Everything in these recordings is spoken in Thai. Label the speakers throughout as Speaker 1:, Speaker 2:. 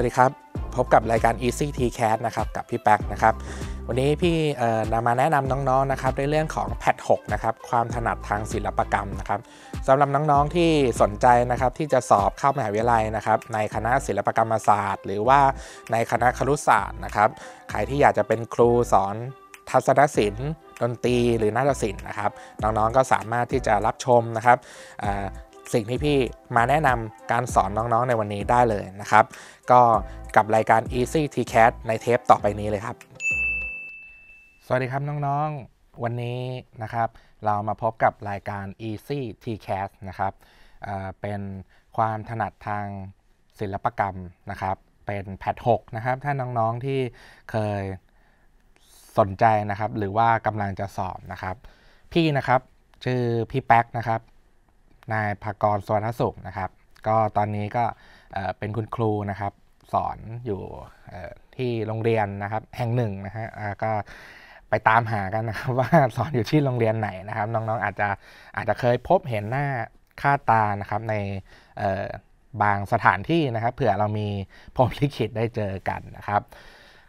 Speaker 1: วัสดีครับ พบกับรายการ Easy T Cat s นะครับกับพี่แป๊กนะครับวันนี้พี่นำมาแนะนำน้องๆนะครับในเรื่องของแพท6นะครับความถนัดทางศิลปกรรมนะครับสำหรับน้อง ๆ ที่สนใจนะครับที่จะสอบเข้ามหาวิทยาลัยนะครับในคณะศิลปกรรมศาสตร์ หรือว่าในคณะครุศาสตร์นะครับใครที่อยากจะเป็นครูสอนทัศนศิลป์ดนตรีหรือนาฏศิลป์นะครับน้องๆก็สามารถที่จะรับชมนะครับสิ่งที่พี่มาแนะนำการสอนน้องๆในวันนี้ได้เลยนะครับ ก็กับรายการ Easy t c a t ในเทปต่อไปนี้เลยครับ สวัสดีครับน้องๆวันนี้นะครับ เรามาพบกับรายการ Easy t c a t นะครับเเป็นความถนัดทางศิลปกรรมนะครับ เป็นแพท6นะครับ ถ้าน้องๆที่เคยสนใจนะครับ หรือว่ากำลังจะสอบนะครับ พี่นะครับชื่อพี่แป๊กนะครับนายภากรสวนสุขนะครับ ก็ตอนนี้ก็เป็นคุณครูนะครับสอนอยู่ที่โรงเรียนนะครับแห่งหนึ่งนะฮะก็ไปตามหากันนะครับว่าสอนอยู่ที่โรงเรียนไหนนะครับน้องๆอาจจะอาจจะเคยพบเห็นหน้าค่าตานะครับในบางสถานที่นะครับเผื่อเรามีพรมลิขิตได้เจอกันนะครับ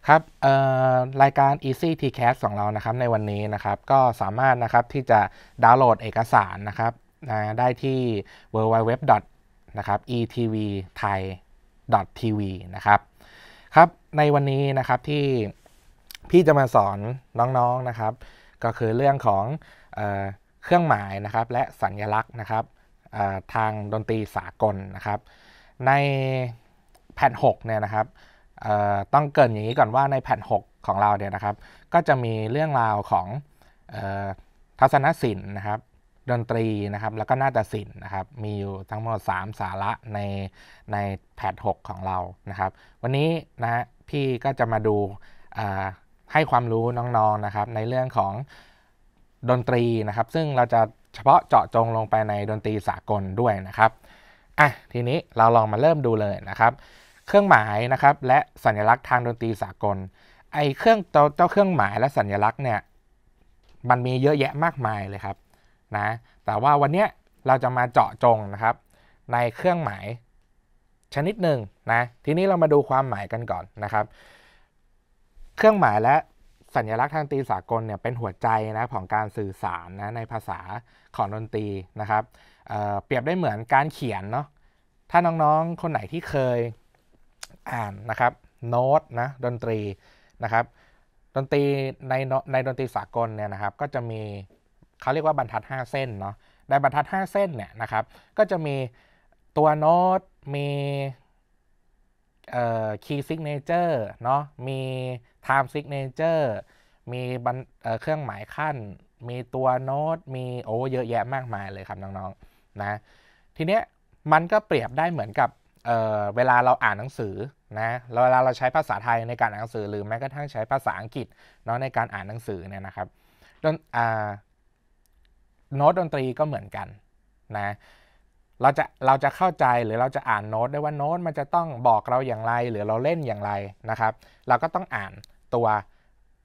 Speaker 1: ครับรายการ Easy t c a s t ของเรานะครับในวันนี้นะครับ ก็สามารถนะครับที่จะดาวน์โหลดเอกสารนะครับนะได้ที่ www. นะครับ etvthai.tv นะครับครับ ในวันนี้นะครับที่พี่จะมาสอนน้องๆนนะครับ ก็คือเรื่องของเอเครื่องหมายนะครับและสัญญลักษณ์นะครับทางดนตรีสากลนะครับ ในแผ่น6เนี่ยนะครับต้องเกินอย่างนี้ก่อนว่าในแผ่น 6 ของเราเนี่ยนะครับ ก็จะมีเรื่องราวของทัศนศิลป์นะครับดนตรีนะครับ แล้วก็นาฏศิลป์นะครับ มีอยู่ทั้งหมด 3 สาระในในแพทหของเรานะครับ วันนี้นะพี่ก็จะมาดูให้ความรู้น้องๆนนะครับในเรื่องของดนตรีนะครับ ซึ่งเราจะเฉพาะเจาะจงลงไปในดนตรีสากลด้วยนะครับอ่ะทีนี้เราลองมาเริ่มดูเลยนะครับ เครื่องหมายนะครับและสัญลักษณ์ทางดนตรีสากลไอเครื่องเจ้าเครื่องหมายและสัญลักษณ์เนี่ยมันมีเยอะแยะมากมายเลยครับนะแต่ว่าวันนี้เราจะมาเจาะจงนะครับ ในเครื่องหมายชนิดหนึ่งนะทีนี้เรามาดูความหมายกันก่อนนะครับ เครื่องหมายและสัญลักษณ์ทางตีสากลเนี่ยเป็นหัวใจนะของการสื่อสารนะในภาษาของดนตรีนะครับเเปรียบได้เหมือนการเขียนเนาะถ้าน้องๆ คนไหนที่เคยอ่านนะครับโน้ตนะดนตรีนะครับ ดนตรีในในดนตรีสากลเนี่ยนะครับก็จะมีเขาเรียกว่าบรรทัด 5 เส้นเนาะในบรรทัด5เส้นเนี่ยนะครับ ก็จะมีตัวโน้ต มีเอ่อคีย์ซิกเนเจอร์เนาะ มีไทม์ซิกเนเจอร์ มีเครื่องหมายขั้น มีตัวโน้ต มีโอ้เยอะแยะมากมายเลยครับน้องๆนะ ทีเนี้ยมันก็เปรียบได้เหมือนกับเเวลาเราอ่านหนังสือนะ เวลาเราใช้ภาษาไทยในการอ่านหนังสือ หรือแม้กระทั่งใช้ภาษาอังกฤษเนาะในการอ่านหนังสือเนี่ยนะครับดนอ่าโน้ตดนตรีก็เหมือนกันนะ เราจะ เราจะเข้าใจหรือเราจะอ่านโน้ตได้ว่าโน้ตมันจะต้องบอกเราอย่างไรหรือเราเล่นอย่างไรนะครับ เราก็ต้องอ่านตัว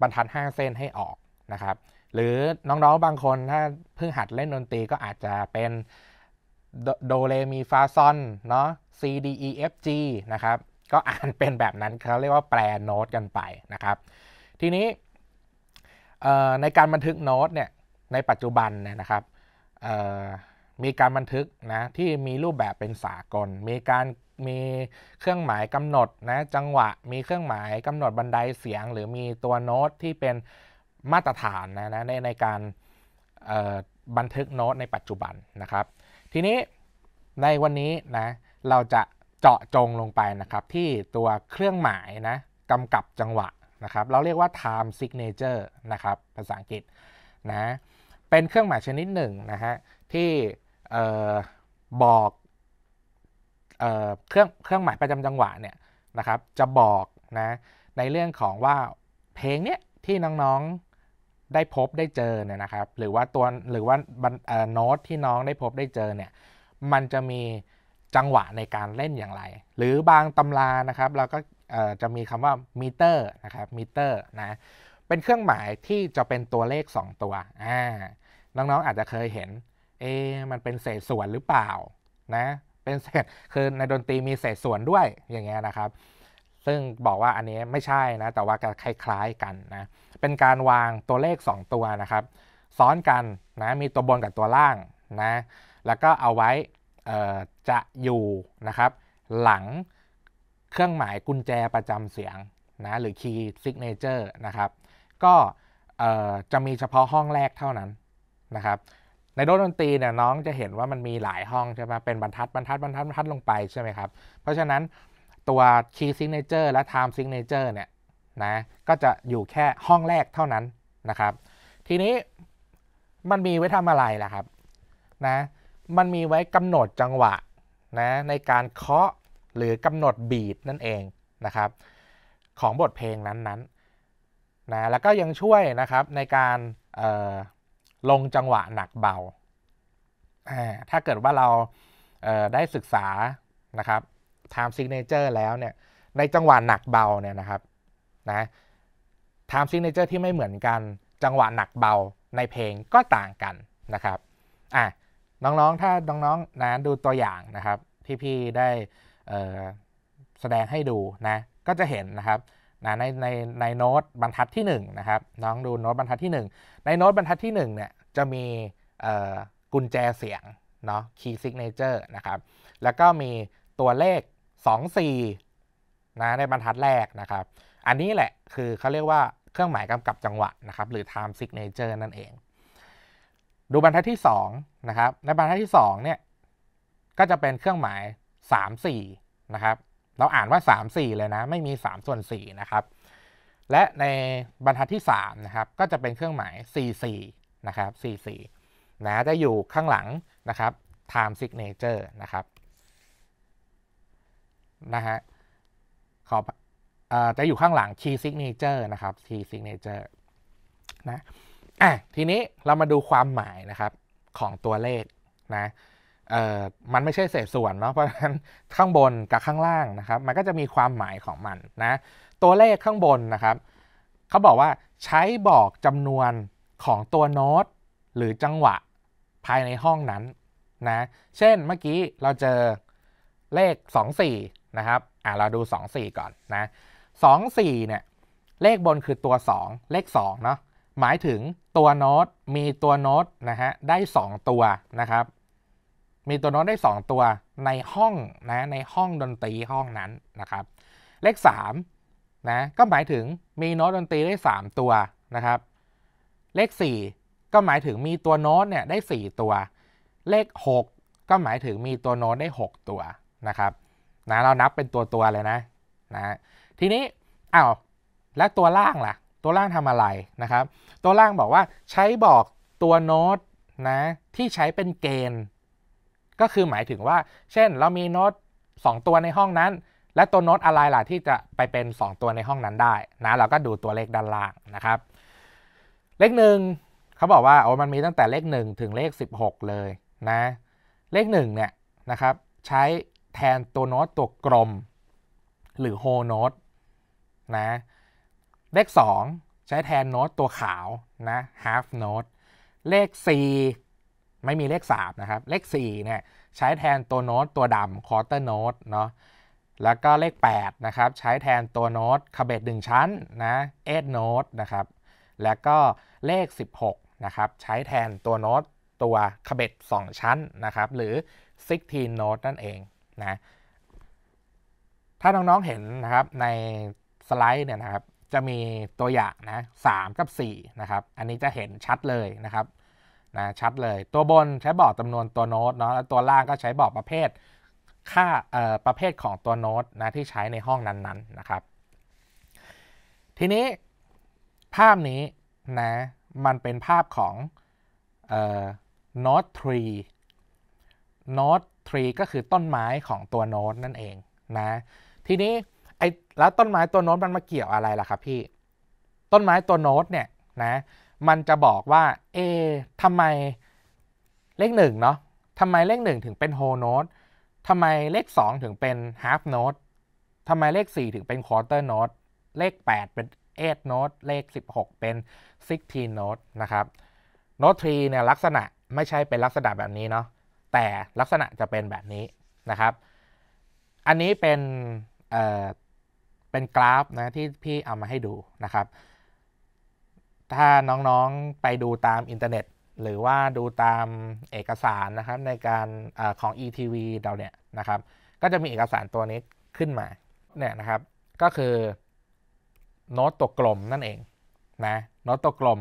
Speaker 1: บรรทัด5เส้นให้ออกนะครับหรือน้องๆบางคนถ้าเพิ่งหัดเล่นดนตรีก็อาจจะเป็นโดเรมีฟาซอนเนาะ C D E F G นะครับก็อ่านเป็นแบบนั้นเขาเรียกว่าแปลโน้ต กันไปนะครับ ทีนี้ในการบันทึกโน้ตเนี่ยในปัจจุบันนะครับมีการบันทึกนะที่มีรูปแบบเป็นสากล มีการมีเครื่องหมายกำหนดนะจังหวะ มีเครื่องหมายกำหนดบันไดเสียง หรือมีตัวโน้ตที่เป็นมาตรฐานนะนะในในการบันทึกโน้ตในปัจจุบันนะครับ ทีนี้ในวันนี้นะเราจะเจาะจงลงไปนะครับ ที่ตัวเครื่องหมายนะกำกับจังหวะนะครับ เราเรียกว่า time signature นะครับ ภาษาอังกฤษนะเป็นเครื่องหมายชนิดหนึ่งนะฮะที่บอกเเครื่องเครื่องหมาย ประจำจังหวะเนี่ยนะครับ จะบอกนะในเรื่องของว่าเพลงเนี้ยที่น้อง ๆ ได้พบได้เจอเนี่ยนะครับ หรือว่าตัวหรือว่าโน้ตที่น้องได้พบได้เจอเนี่ยมันจะมีจังหวะในการเล่นอย่างไร หรือบางตำรานะครับเราก็จะมีคำว่ามิเตอร์นะครับมิเตอร์นะเป็นเครื่องหมายที่จะเป็นตัวเลข 2 ตัวอ่าน้องๆอาจจะเคยเห็นเอ๊มันเป็นเศษส่วนหรือเปล่านะ เป็นเศษคือในดนตรีมีเศษส่วนด้วยอย่างเงี้ยนะครับ ซึ่งบอกว่าอันนี้ไม่ใช่นะ แต่ว่าคล้ายๆกันนะ เป็นการวางตัวเลข 2 ตัวนะครับ ซ้อนกันนะมีตัวบนกับตัวล่างนะ แล้วก็เอาไว้จะอยู่นะครับ หลังเครื่องหมายกุญแจประจำเสียงนะหรือคีย์ซิกเนเจอร์นะครับก็จะมีเฉพาะห้องแรกเท่านั้นนะครับ ในโดนตรีเนี่ยน้องจะเห็นว่ามันมีหลายห้องใช่ไหมเป็นบรรทัดบรรทัดบรรทัดบรรทัดลงไปใช่ไหมครับเพราะฉะนั้นตัวคีย์ซิงเนเจอร์และไทม์ซิงเนเจอร์เนี่ยนะก็จะอยู่แค่ห้องแรกเท่านั้นนะครับ ทีนี้มันมีไว้ทำอะไรล่ะครับนะมันมีไว้กำหนดจังหวะนะในการเคาะหรือกำหนดบีดนั่นเองนะครับ ของบทเพลงนั้นๆนะแล้วก็ยังช่วยนะครับในการลงจังหวะหนักเบา ถ้าเกิดว่าเราได้ศึกษานะครับ time signature แล้วเนี่ยในจังหวะหนักเบาเนี่ยนะครับนะ time signature ที่ไม่เหมือนกันจังหวะหนักเบา ในเพลงก็ต่างกันนะครับอ่ะน้องๆถ้าน้องๆนะดูตัวอย่างนะครับ ที่พี่ได้แสดงให้ดูนะก็จะเห็นนะครับนะในในในโน้ตบรรทัดที่1นะครับน้องดูโน้ตบรรทัดที่1ในโน้ตบรรทัดที่1เนี่ยจะมีกุญแจเสียงเนาะ key signature นะครับ แล้วก็มีตัวเลข 24นะในบรรทัดแรกนะครับ อันนี้แหละคือเขาเรียกว่าเครื่องหมายกำกับจังหวะนะครับ หรือ time signature นั่นเอง ดูบรรทัดที่2นะครับในบรรทัดที่2เนี่ยก็จะเป็นเครื่องหมาย 3 4นะครับเราอ่านว่า 3 4 เลยนะ ไม่มี3ส่วน4นะครับ และในบรรทัดที่3นะครับก็จะเป็นเครื่องหมาย44นะครับ44นะจะอยู่ข้างหลังนะครับ time signature นะครับนะฮะขอจะอยู่ข้างหลัง key signature นะครับ key signature นะอ่ะทีนี้เรามาดูความหมายนะครับของตัวเลขนะมันไม่ใช่เศษส่วนเนาะ เพราะฉะนั้นข้างบนกับข้างล่างนะครับ มันก็จะมีความหมายของมันนะ ตัวเลขข้างบนนะครับ เขาบอกว่าใช้บอกจำนวนของตัวโน้ต หรือจังหวะภายในห้องนั้นนะ เช่นเมื่อกี้เราเจอเลข24นะครับ อ่าเราดู24 ก่อนนะ 24 เนี่ยเลขบนคือตัว 2 เลข2เนาะ หมายถึงตัวโน้ตมีตัวโน้ตนะฮะได้ 2 ตัวนะครับมีตัวโน้ตได้ 2 ตัวในห้องนะในห้องดนตรีห้องนั้นนะครับ เลข3นะก็หมายถึงมีโน้ตดนตรีได้3 ตัวนะครับ เลข 4 ก็หมายถึงมีตัวโน้ตเนี่ยได้ 4 ตัว เลข 6 ก็หมายถึงมีตัวโน้ตได้ 6 ตัวนะครับนะเรานับเป็นตัวตัวเลยนะนะทีนี้อา้าวและตัวล่างล่ะตัวล่างทำอะไรนะครับ ตัวล่างบอกว่าใช้บอกตัวโน้ตนะที่ใช้เป็นเกณฑ์ก็คือ หมายถึงว่า เช่น เรามีโน้ต2 ตัวในห้องนั้น และตัวโน้ตอะไรล่ะที่จะไปเป็น 2 ตัวในห้องนั้นได้นะ เราก็ดูตัวเลขด้านล่างนะครับ เลขหนึ่งเขาบอกว่าโอ้มันมีตั้งแต่เลข 1 ถึงเลข 16 เลยนะ เลข1เนี่ยนะครับใช้แทนตัวโน้ตตัวกลมหรือโฮโน้ตนะ เลข 2 ใช้แทนโน้ตตัวขาวนะ half note เลข 4ไม่มีเลขสามนะครับ เลข4เนี่ยใช้แทนตัวโน้ตตัวดำคร์เตอร์โน้ตเนาะ แล้วก็เลข 8 นะครับ ใช้แทนตัวโน้ตคาเบตงชั้นนะเอทโน้ตนะครับ แล้วก็เลข 16 นะครับ ใช้แทนตัวโน้ตตัวคาเบต2 ชั้นนะครับ หรือ 16 note นั่นเองนะ ถ้าน้องๆเห็นนะครับในสไลด์เนี่ยนะครับ จะมีตัวอย่างนะ 3 กับ 4 นะครับ อันนี้จะเห็นชัดเลยนะครับนะชัดเลยตัวบนใช้บอกจำนวนตัวโน้ตเนาะแล้วตัวล่างก็ใช้บอกประเภทค่าประเภทของตัวโน้ตนะที่ใช้ในห้องนั้นๆนนนะครับ ทีนี้ภาพนี้นะมันเป็นภาพของโน้ตทรีโน้ตทรีก็คือต้นไม้ของตัวโน้ตนั่นเองนะ ทีนี้ไอ้แล้วต้นไม้ตัวโน้ตมันมาเกี่ยวอะไรล่ะครับพี่ ต้นไม้ตัวโน้ตเนี่ยนะมันจะบอกว่าเอทำไมเลขหนึ่งเนาะทำไมเลขหนึ่งถึงเป็นโฮโนดทำไมเลขสองถึงเป็นฮาร์ฟโนดทำไมเลขสี่ถึงเป็นควอเตอร์โนดเลขแปดเป็นเอทโนดเลขสิบหกเป็นซิกทีโนดนะครับ โนดทรีเนี่ยลักษณะไม่ใช่เป็นลักษณะแบบนี้เนาะ แต่ลักษณะจะเป็นแบบนี้นะครับ อันนี้เป็นเเป็นกราฟนะที่พี่เอามาให้ดูนะครับถ้าน้องๆไปดูตามอินเทอร์เน็ต หรือว่าดูตามเอกสารนะครับในการอของ ETV เราเนี่ยนะครับ ก็จะมีเอกสารตัวนี้ขึ้นมาเนี่ยนะครับ ก็คือโน้ตตัวกลมนั่นเองนะโน้ตตัวกลม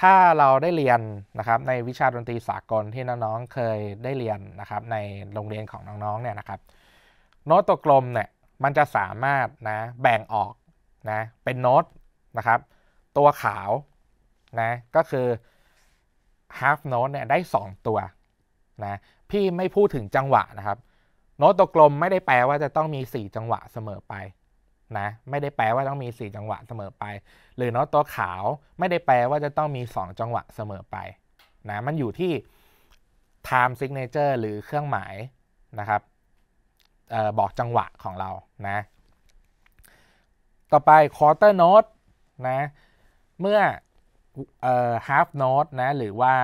Speaker 1: ถ้าเราได้เรียนนะครับในวิชาดนตรีสากลที่น้องๆเคยได้เรียนนะครับ ในโรงเรียนของน้องๆเนี่ยนะครับ โน้ตตัวกลมเนี่ยมันจะสามารถนะแบ่งออกนะเป็นโน้ตนะครับตัวขาวนะก็คือ half note เนี่ยได้ 2 ตัวนะพี่ไม่พูดถึงจังหวะนะครับโน้ตตัวกลมไม่ได้แปลว่าจะต้องมี 4 จังหวะเสมอไปนะไม่ได้แปลว่าต้องมี 4 จังหวะเสมอไป หรือโน้ตตัวขาวไม่ได้แปลว่าจะต้องมี 2 จังหวะเสมอไปนะมันอยู่ที่ time signature หรือเครื่องหมายนะครับออบอกจังหวะของเรานะ ต่อไป quarter note นะเมื่อ half note นะ หรือว่า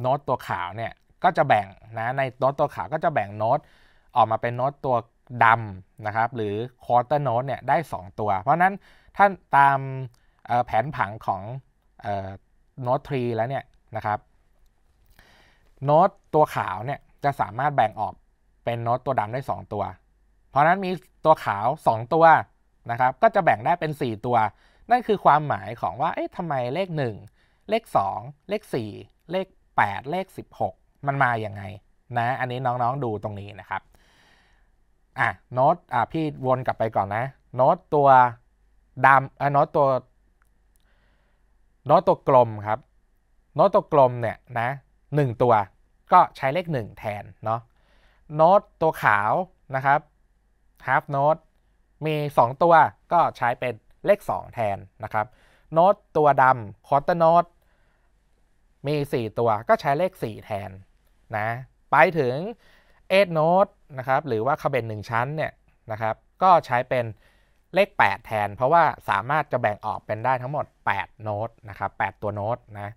Speaker 1: โน้ตตัวขาว เนี่ย ก็จะแบ่ง นะ ในโน้ตตัวขาว ก็จะแบ่งโน้ตออกมาเป็นโน้ตตัวดำนะครับ หรือ quarter note เนี่ย ได้2ตัว เพราะนั้นท่านตามแผนผังของโน้ตทรีแล้ว เนี่ย นะครับโน้ตตัวขาว เนี่ย จะสามารถแบ่งออกเป็นโน้ตตัวดำได้2 ตัว เพราะนั้นมีตัวขาว2ตัว นะครับ ก็จะแบ่งได้เป็น4ตัวนั่นคือความหมายของว่า เอ๊ะทำไมเลข 1 เลข 2 เลข 4 เลข 8 เลข 16 มันมาอย่างไง นะ อันนี้น้องๆดูตรงนี้นะครับ อ่ะ โน้ต อ่ะพี่วนกลับไปก่อนนะ โน้ตตัวดำอ่ะโน้ตตัว โน้ตตัวกลมครับ โน้ตตัวกลมเนี่ยนะหนึ่งตัว ก็ใช้เลข 1 แทนเนาะ โน้ตตัวขาวนะครับ half note มี 2 ตัวก็ใช้เป็นเลข 2 แทนนะครับโน้ตตัวดำคอร์เตอร์โน้ตมี 4 ตัวก็ใช้เลข 4 แทนนะไปถึงเอทดโน้ตนะครับหรือว่าคาเบนหนึ่งชั้นเนี่ยนะครับก็ใช้เป็นเลข 8 แทน เพราะว่าสามารถจะแบ่งออกเป็นได้ทั้งหมด8โน้ตนะครับ8ตัวโน้ตนะ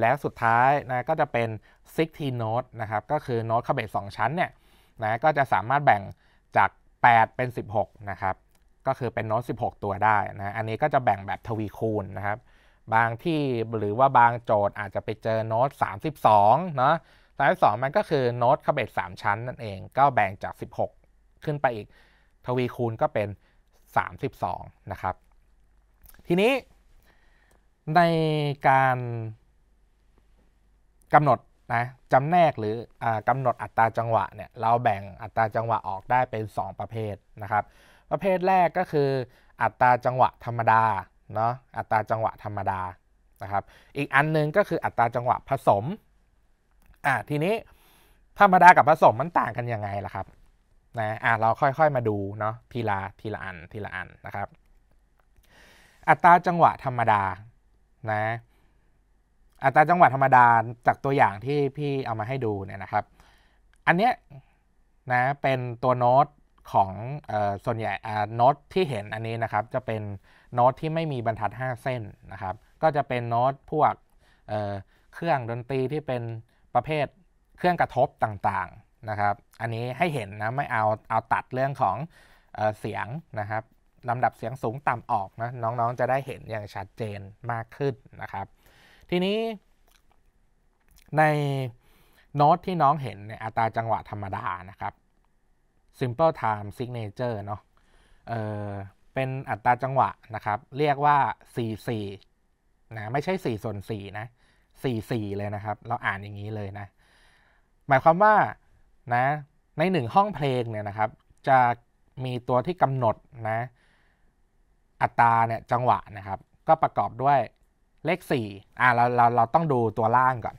Speaker 1: แล้วสุดท้ายนะก็จะเป็น 16 note นะครับก็คือโน้ตคาเบอ2ชั้นเนี่ยนะก็จะสามารถแบ่งจาก 8 เป็น 16 นะครับก็คือเป็นโน้ต16 ตัวได้นะ อันนี้ก็จะแบ่งแบบทวีคูณนะครับ บางที่หรือว่าบางโจทย์อาจจะไปเจอโน้ต32เนาะ32มันก็คือโน้ตขบเบต3ชั้นนั่นเอง ก็แบ่งจาก 16 ขึ้นไปอีกทวีคูณก็เป็น 32 นะครับ ทีนี้ในการกำหนดนะจำแนกหรืออกำหนดอัตราจังหวะเนี่ย เราแบ่งอัตราจังหวะออกได้เป็น 2 ประเภทนะครับประเภทแรกก็คือ อัตราจังหวะธรรมดาเนาะอัตราจังหวะธรรมดานะครับ อีกอันนึง ก็คืออัตราจังหวะผสมอ่าทีนี้ธรรมดากับผสมมันต่างกันยังไงล่ะครับนะอ่าเราค่อยๆมาดูเนาะทีละทีละอันทีละอันนะครับ อัตราจังหวะธรรมดานะอัตราจังหวะธรรมดาจากตัวอย่างที่พี่เอามาให้ดูเนี่ยนะครับ อันเนี้ยนะเป็นตัวโน้ตของส่วนใหญ่โน้ตที่เห็นอันนี้นะครับจะเป็นโน้ต ที่ไม่มีบรรทัด5เส้นนะครับ ก็จะเป็นโน้ตพวกเเครื่องดนตรีที่เป็นประเภทเครื่องกระทบต่างๆนะครับ อันนี้ให้เห็นนะไม่เอาเอาตัดเรื่องของเอเสียงนะครับลำดับเสียงสูงต่ำออกนะน้องๆ จะได้เห็นอย่างชัดเจนมากขึ้นนะครับ ทีนี้ ในโน้ตที่น้องเห็นในอัตราจังหวะธรรมดานะครับ simple time signature เนาะ เออเป็นอัตราจังหวะนะครับ เรียกว่า 44นะ ไม่ใช่4ส่วน4นะ44เลยนะครับ เราอ่านอย่างนี้เลยนะ หมายความว่า นะ ในหนึ่งห้องเพลงเนี่ยนะครับ จะมีตัวที่กำหนดนะ อัตราเนี่ยจังหวะนะครับ ก็ประกอบด้วยเลข4อ่าเรา เรา เราต้องดูตัวล่างก่อน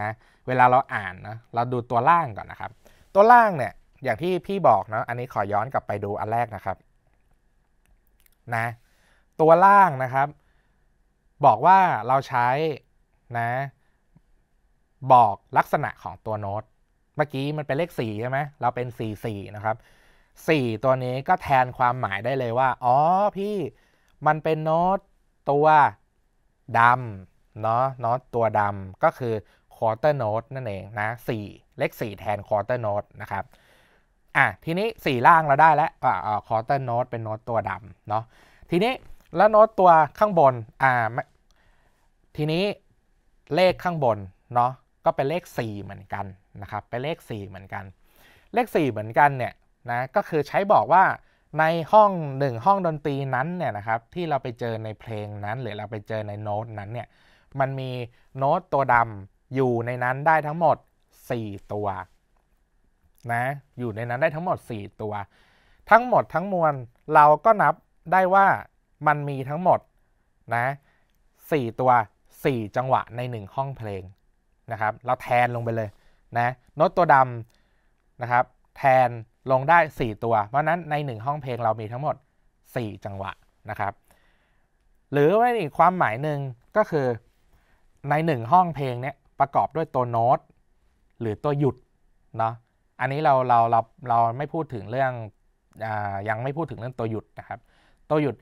Speaker 1: นะ เวลาเราอ่านนะเราดูตัวล่างก่อนนะครับ ตัวล่างเนี่ยอย่างที่พี่บอกนะอันนี้ขอย้อนกลับไปดูอันแรกนะครับ นะ ตัวล่างนะครับ บอกว่าเราใช้นะ บอกลักษณะของตัวโน้ต เมื่อกี้มันเป็นเลข 4 ใช่ไหม เราเป็น4 4นะครับ 4 ตัวนี้ก็แทนความหมายได้เลยว่า อ๋อ พี่ มันเป็นโน้ตตัวดำ เนาะโน้ตตัวดำ ก็คือ quarter note นั่นเองนะ4เลข 4 แทน quarter note นะครับอ่ะทีนี้ 4 ล่างเราได้แล้วอ่าคอร์เตอร์โน้ตเป็นโน้ตตัวดำเนาะทีนี้แล้วโน้ตตัวข้างบนอ่าทีนี้เลขข้างบนเนาะก็เป็นเลข 4 เหมือนกันนะครับเป็นเลข 4 เหมือนกัน เลข 4 เหมือนกันเนี่ยนะก็คือใช้บอกว่าในห้องหนึ่งห้องดนตรีนั้นเนี่ยนะครับที่เราไปเจอในเพลงนั้นหรือเราไปเจอในโน้ตนั้นเนี่ยมันมีโน้ตตัวดำอยู่ในนั้นได้ทั้งหมด4 ตัวนะ อยู่ในนั้นได้ทั้งหมด4ตัว ทั้งหมดทั้งมวล เราก็นับได้ว่ามันมีทั้งหมดนะ่ตัว 4 จังหวะใน 1 ห้องเพลงนะครับ เราแทนลงไปเลยนะ โน้ตตัวดำนะครับ แทนลงได้ 4 ตัว เพราะนั้นใน 1 ห้องเพลงเรามีทั้งหมด 4 จังหวะนะครับ หรือว่าอีกความหมายหนึ่งก็คือใน 1 ห้องเพลงเนี้ยประกอบด้วยตัวโน้ต หรือตัวหยุดเนาะอันนี้เราเราเราเราไม่พูดถึงเรื่องอยังไม่พูดถึงเรื่องตัวหยุดนะครับ ตัวหยุด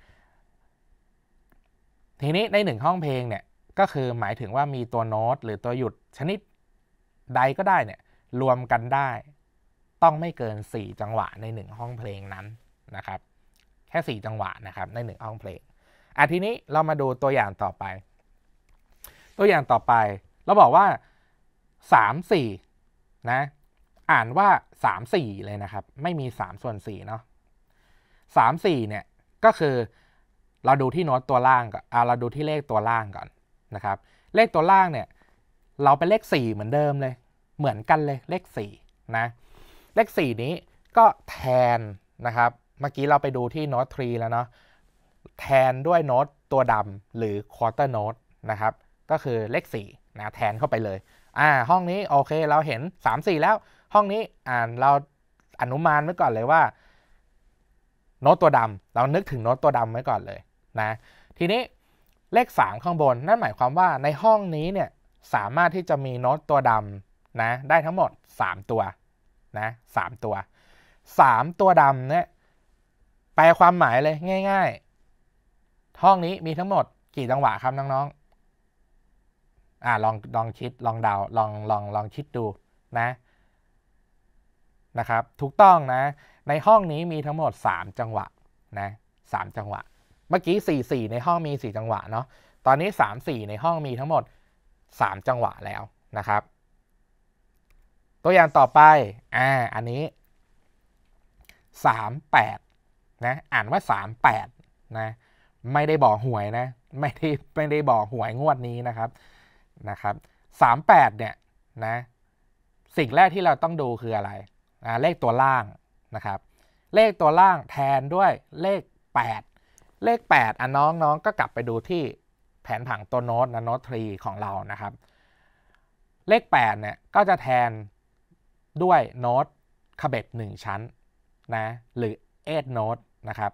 Speaker 1: ทีนี้ในหนึ่งห้องเพลงเนี่ยก็คือหมายถึงว่ามีตัวโน้ต หรือตัวหยุดชนิดใดก็ได้เนี่ยรวมกันได้ ต้องไม่เกิน4จังหวะใน 1 ห้องเพลงนั้นนะครับ แค่ 4 จังหวะนะครับ ใน1ห้องเพลงอ่ะทีนี้เรามาดูตัวอย่างต่อไป ตัวอย่างต่อไปเราบอกว่า3 4นะอ่านว่า 3 4 เลยนะครับไม่มี3ส่วน4เนาะ3 4เนี่ยก็คือเราดูที่โน้ตตัวล่างก่อนเราดูที่เลขตัวล่างก่อนนะครับเลขตัวล่างเนี่ยเราเป็นเลข 4 เหมือนเดิมเลยเหมือนกันเลยเลข4นะเลข 4 นี้ก็แทนนะครับ เมื่อกี้เราไปดูที่โน้ต3แล้วเนาะแทนด้วยโน้ตตัวดำหรือควอเตอร์โน้ตนะครับก็คือเลข4นะแทนเข้าไปเลยอ่าห้องนี้โอเคเราเห็น3 4แล้วห้องนี้อ่านเราอนุมานไว้ก่อนเลยว่าโน้ตตัวดำเรานึกถึงโน้ตตัวดำไว้ก่อนเลยนะ ทีนี้เลข3ข้างบน นั่นหมายความว่าในห้องนี้เนี่ยสามารถที่จะมีโน้ตตัวดำนะ ได้ทั้งหมด3 ตัว นะสตัว 3 ตัวดำเนี่ย แปลความหมายเลยง่ายๆ ห้องนี้มีทั้งหมดกี่จังหวะครับน้องๆอ่าลองลองคิดลองเดาลองลองลองคิดดูนะนะครับ ถูกต้องนะ ในห้องนี้มีทั้งหมด 3 จังหวะนะสจังหวะ เมื่อกี้4่ในห้องมี 4 จังหวะเนาะ ตอนนี้3 4ในห้องมีทั้งหมด 3 จังหวะแล้วนะครับ ตัวอย่างต่อไป อ่า อันนี้ 38นะ อ่านว่า38นะ ไม่ได้บอกหวยนะ ไม่ได้ไม่ได้บอกหวยงวดนี้นะครับ นะครับ38เนี่ยนะ สิ่งแรกที่เราต้องดูคืออะไรนะเลขตัวล่างนะครับ เลขตัวล่างแทนด้วยเลข 8 เลข 8อ่ะน้องๆก็กลับไปดูที่แผนผังตัวโน้ตนะโน้ตทรีของเรานะครับ เลข8เนี่ยก็จะแทนด้วยโน้ตขบเบ็ดงชั้นนะหรือเอทโน้ตนะครับ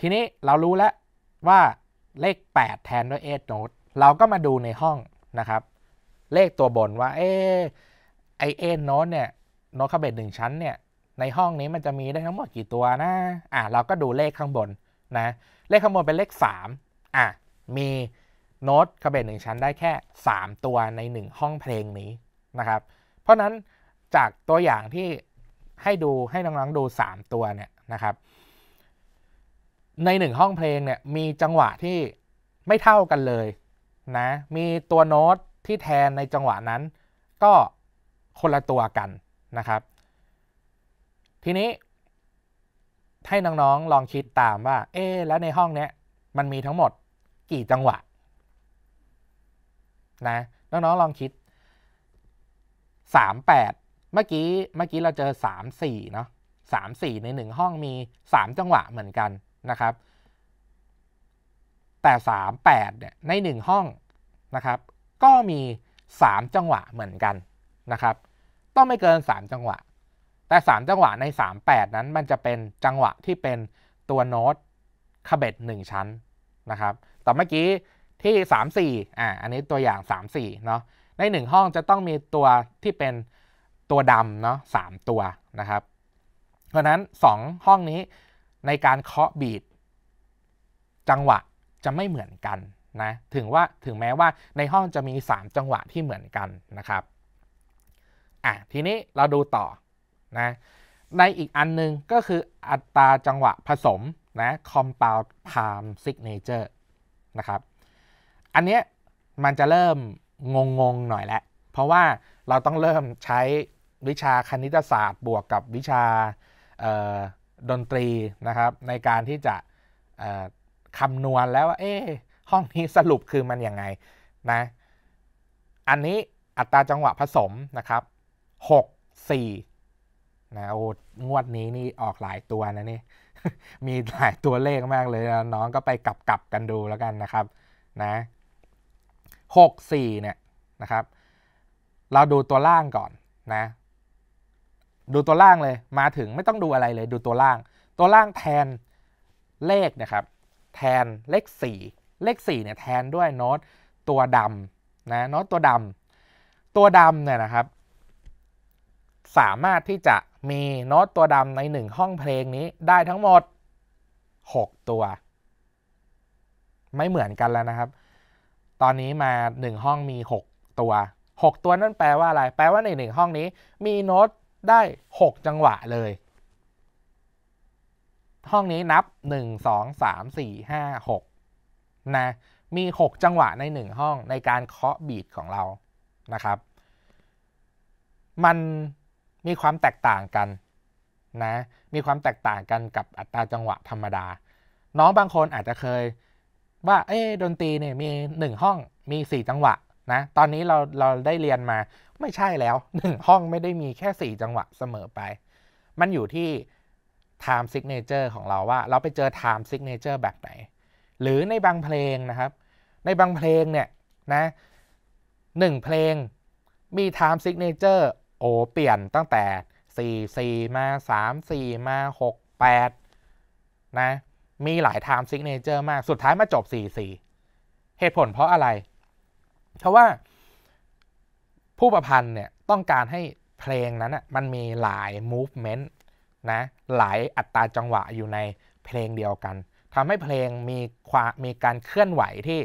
Speaker 1: ทีนี้เรารู้แล้วว่าเลข 8 แทนด้วยเอทโน้ต เราก็มาดูในห้องนะครับ เลขตัวบนว่าเอ๊ไอเอ็นโน้ตเนี่ยโน้ตคาเบตหนึ่งชั้นเนี่ยในห้องนี้มันจะมีได้ทั้งหมดกี่ตัวนะอ่ะเราก็ดูเลขข้างบนนะเลขข้างบนเป็นเลข3อ่ะมีโน้ตคาเบตหนึ่งชั้น ได้แค่ 3 ตัวใน1ห้องเพลงนี้นะครับเพราะนั้นจากตัวอย่างที่ให้ดูให้น้องๆดู 3 ตัวเนี่ยนะครับ ใน 1 ห้องเพลงเนี่ยมีจังหวะที่ไม่เท่ากันเลยนะมีตัวโน้ตที่แทนในจังหวะนั้นก็คนละตัวกันนะครับ ทีนี้ให้น้องๆลองคิดตามว่าเอ๊แล้วในห้องเนี้ย มันมีทั้งหมดกี่จังหวะนะน้องๆลองคิด38เมื่อกี้เมื่อกี้เราเจอ34เนาะ34ในหนึ่งห้องมี 3จังหวะเหมือนกันนะครับ แต่38เนี่ยในหนึ่งห้องนะครับ ก็มี 3 จังหวะเหมือนกันนะครับ้องไม่เกิน 3 จังหวะ แต่3จังหวะใน38 นั้น มันจะเป็นจังหวะที่เป็นตัวโน้ตขบเบ็ด1ชั้นนะครับแต่เมื่อกี้ที่ 34อ่า อันนี้ตัวอย่าง 34เนาะ ใน 1 ห้องจะต้องมีตัวที่เป็นตัวดำเนาะสตัวนะครับ เพราะนั้น2ห้องนี้ในการเคาะบีดจังหวะจะไม่เหมือนกันนะ ถึงว่าถึงแม้ว่าในห้องจะมี 3 จังหวะที่เหมือนกันนะครับ่ะทีนี้เราดูต่อนะในอีกอันนึงก็คืออัตราจังหวะผสมนะ compound palm signature นะครับอันเนี้ยมันจะเริ่มงงงหน่อยแหละ เพราะว่าเราต้องเริ่มใช้วิชาคณิตศาสตร์บวกกับวิชาดนตรีนะครับ ในการที่จะคำนวณแล้วว่าเอ๊ห้องนี้สรุปคือมันยังไงนะอันนี้อัตราจังหวะผสมนะครับหกสี่นะโอ้งวดนี้นี่ออกหลายตัวนะนี่ มีหลายตัวเลขมากเลยนะน้องก็ไปกลับกลับกันดูแล้วกันนะครับนะหกสี่เนี่ยนะครับ เราดูตัวล่างก่อนนะ ดูตัวล่างเลยมาถึงไม่ต้องดูอะไรเลย ดูตัวล่าง ตัวล่างแทนเลขนะครับ แทนเลข4เลข4เนี่ยแทนด้วยโน้ตตัวดำนะโน้ตตัวดำตัวดำเนี่ยนะครับสามารถที่จะมีโน้ตตัวดำในหนึ่งห้องเพลงนี้ได้ทั้งหมด 6 ตัว ไม่เหมือนกันแล้วนะครับ ตอนนี้มา 1 ห้องมี 6 ตัว 6 ตัวนั่นแปลว่าอะไร แปลว่าในหนึ่งห้องนี้ มีโน้ตได้ 6 จังหวะเลย ห้องนี้นับ 1 2 3 4 5 6นะ มี 6 จังหวะใน 1 ห้องในการเคาะบีทของเรานะครับ มันมีความแตกต่างกันนะ มีความแตกต่างกันกับอัตราจังหวะธรรมดา น้องบางคนอาจจะเคย ว่า เอ๊ดนตรีเนี่ยมี1ห้องมี 4 จังหวะนะ ตอนนี้เราเราได้เรียนมา ไม่ใช่แล้ว1ห้องไม่ได้มีแค่ 4 จังหวะเสมอไป มันอยู่ที่ time signature ของเราว่า เราไปเจอ time signature แบบไหน หรือในบางเพลงนะครับ ในบางเพลงเนี่ยนะหนึ่งเพลง มี time signature โอเปลี่ยนตั้งแต่ 4 4 มา 3 4 มา 6 8 นะ มีหลายไทม์ซิกเนเจอร์มาก สุดท้ายมาจบ 4 4 เหตุผลเพราะอะไร เพราะว่าผู้ประพันธ์เนี่ยต้องการให้เพลงนั้นอ่ะมันมีหลาย movement นะ หลายอัตราจังหวะอยู่ในเพลงเดียวกัน ทำให้เพลงมีความมีการเคลื่อนไหวที่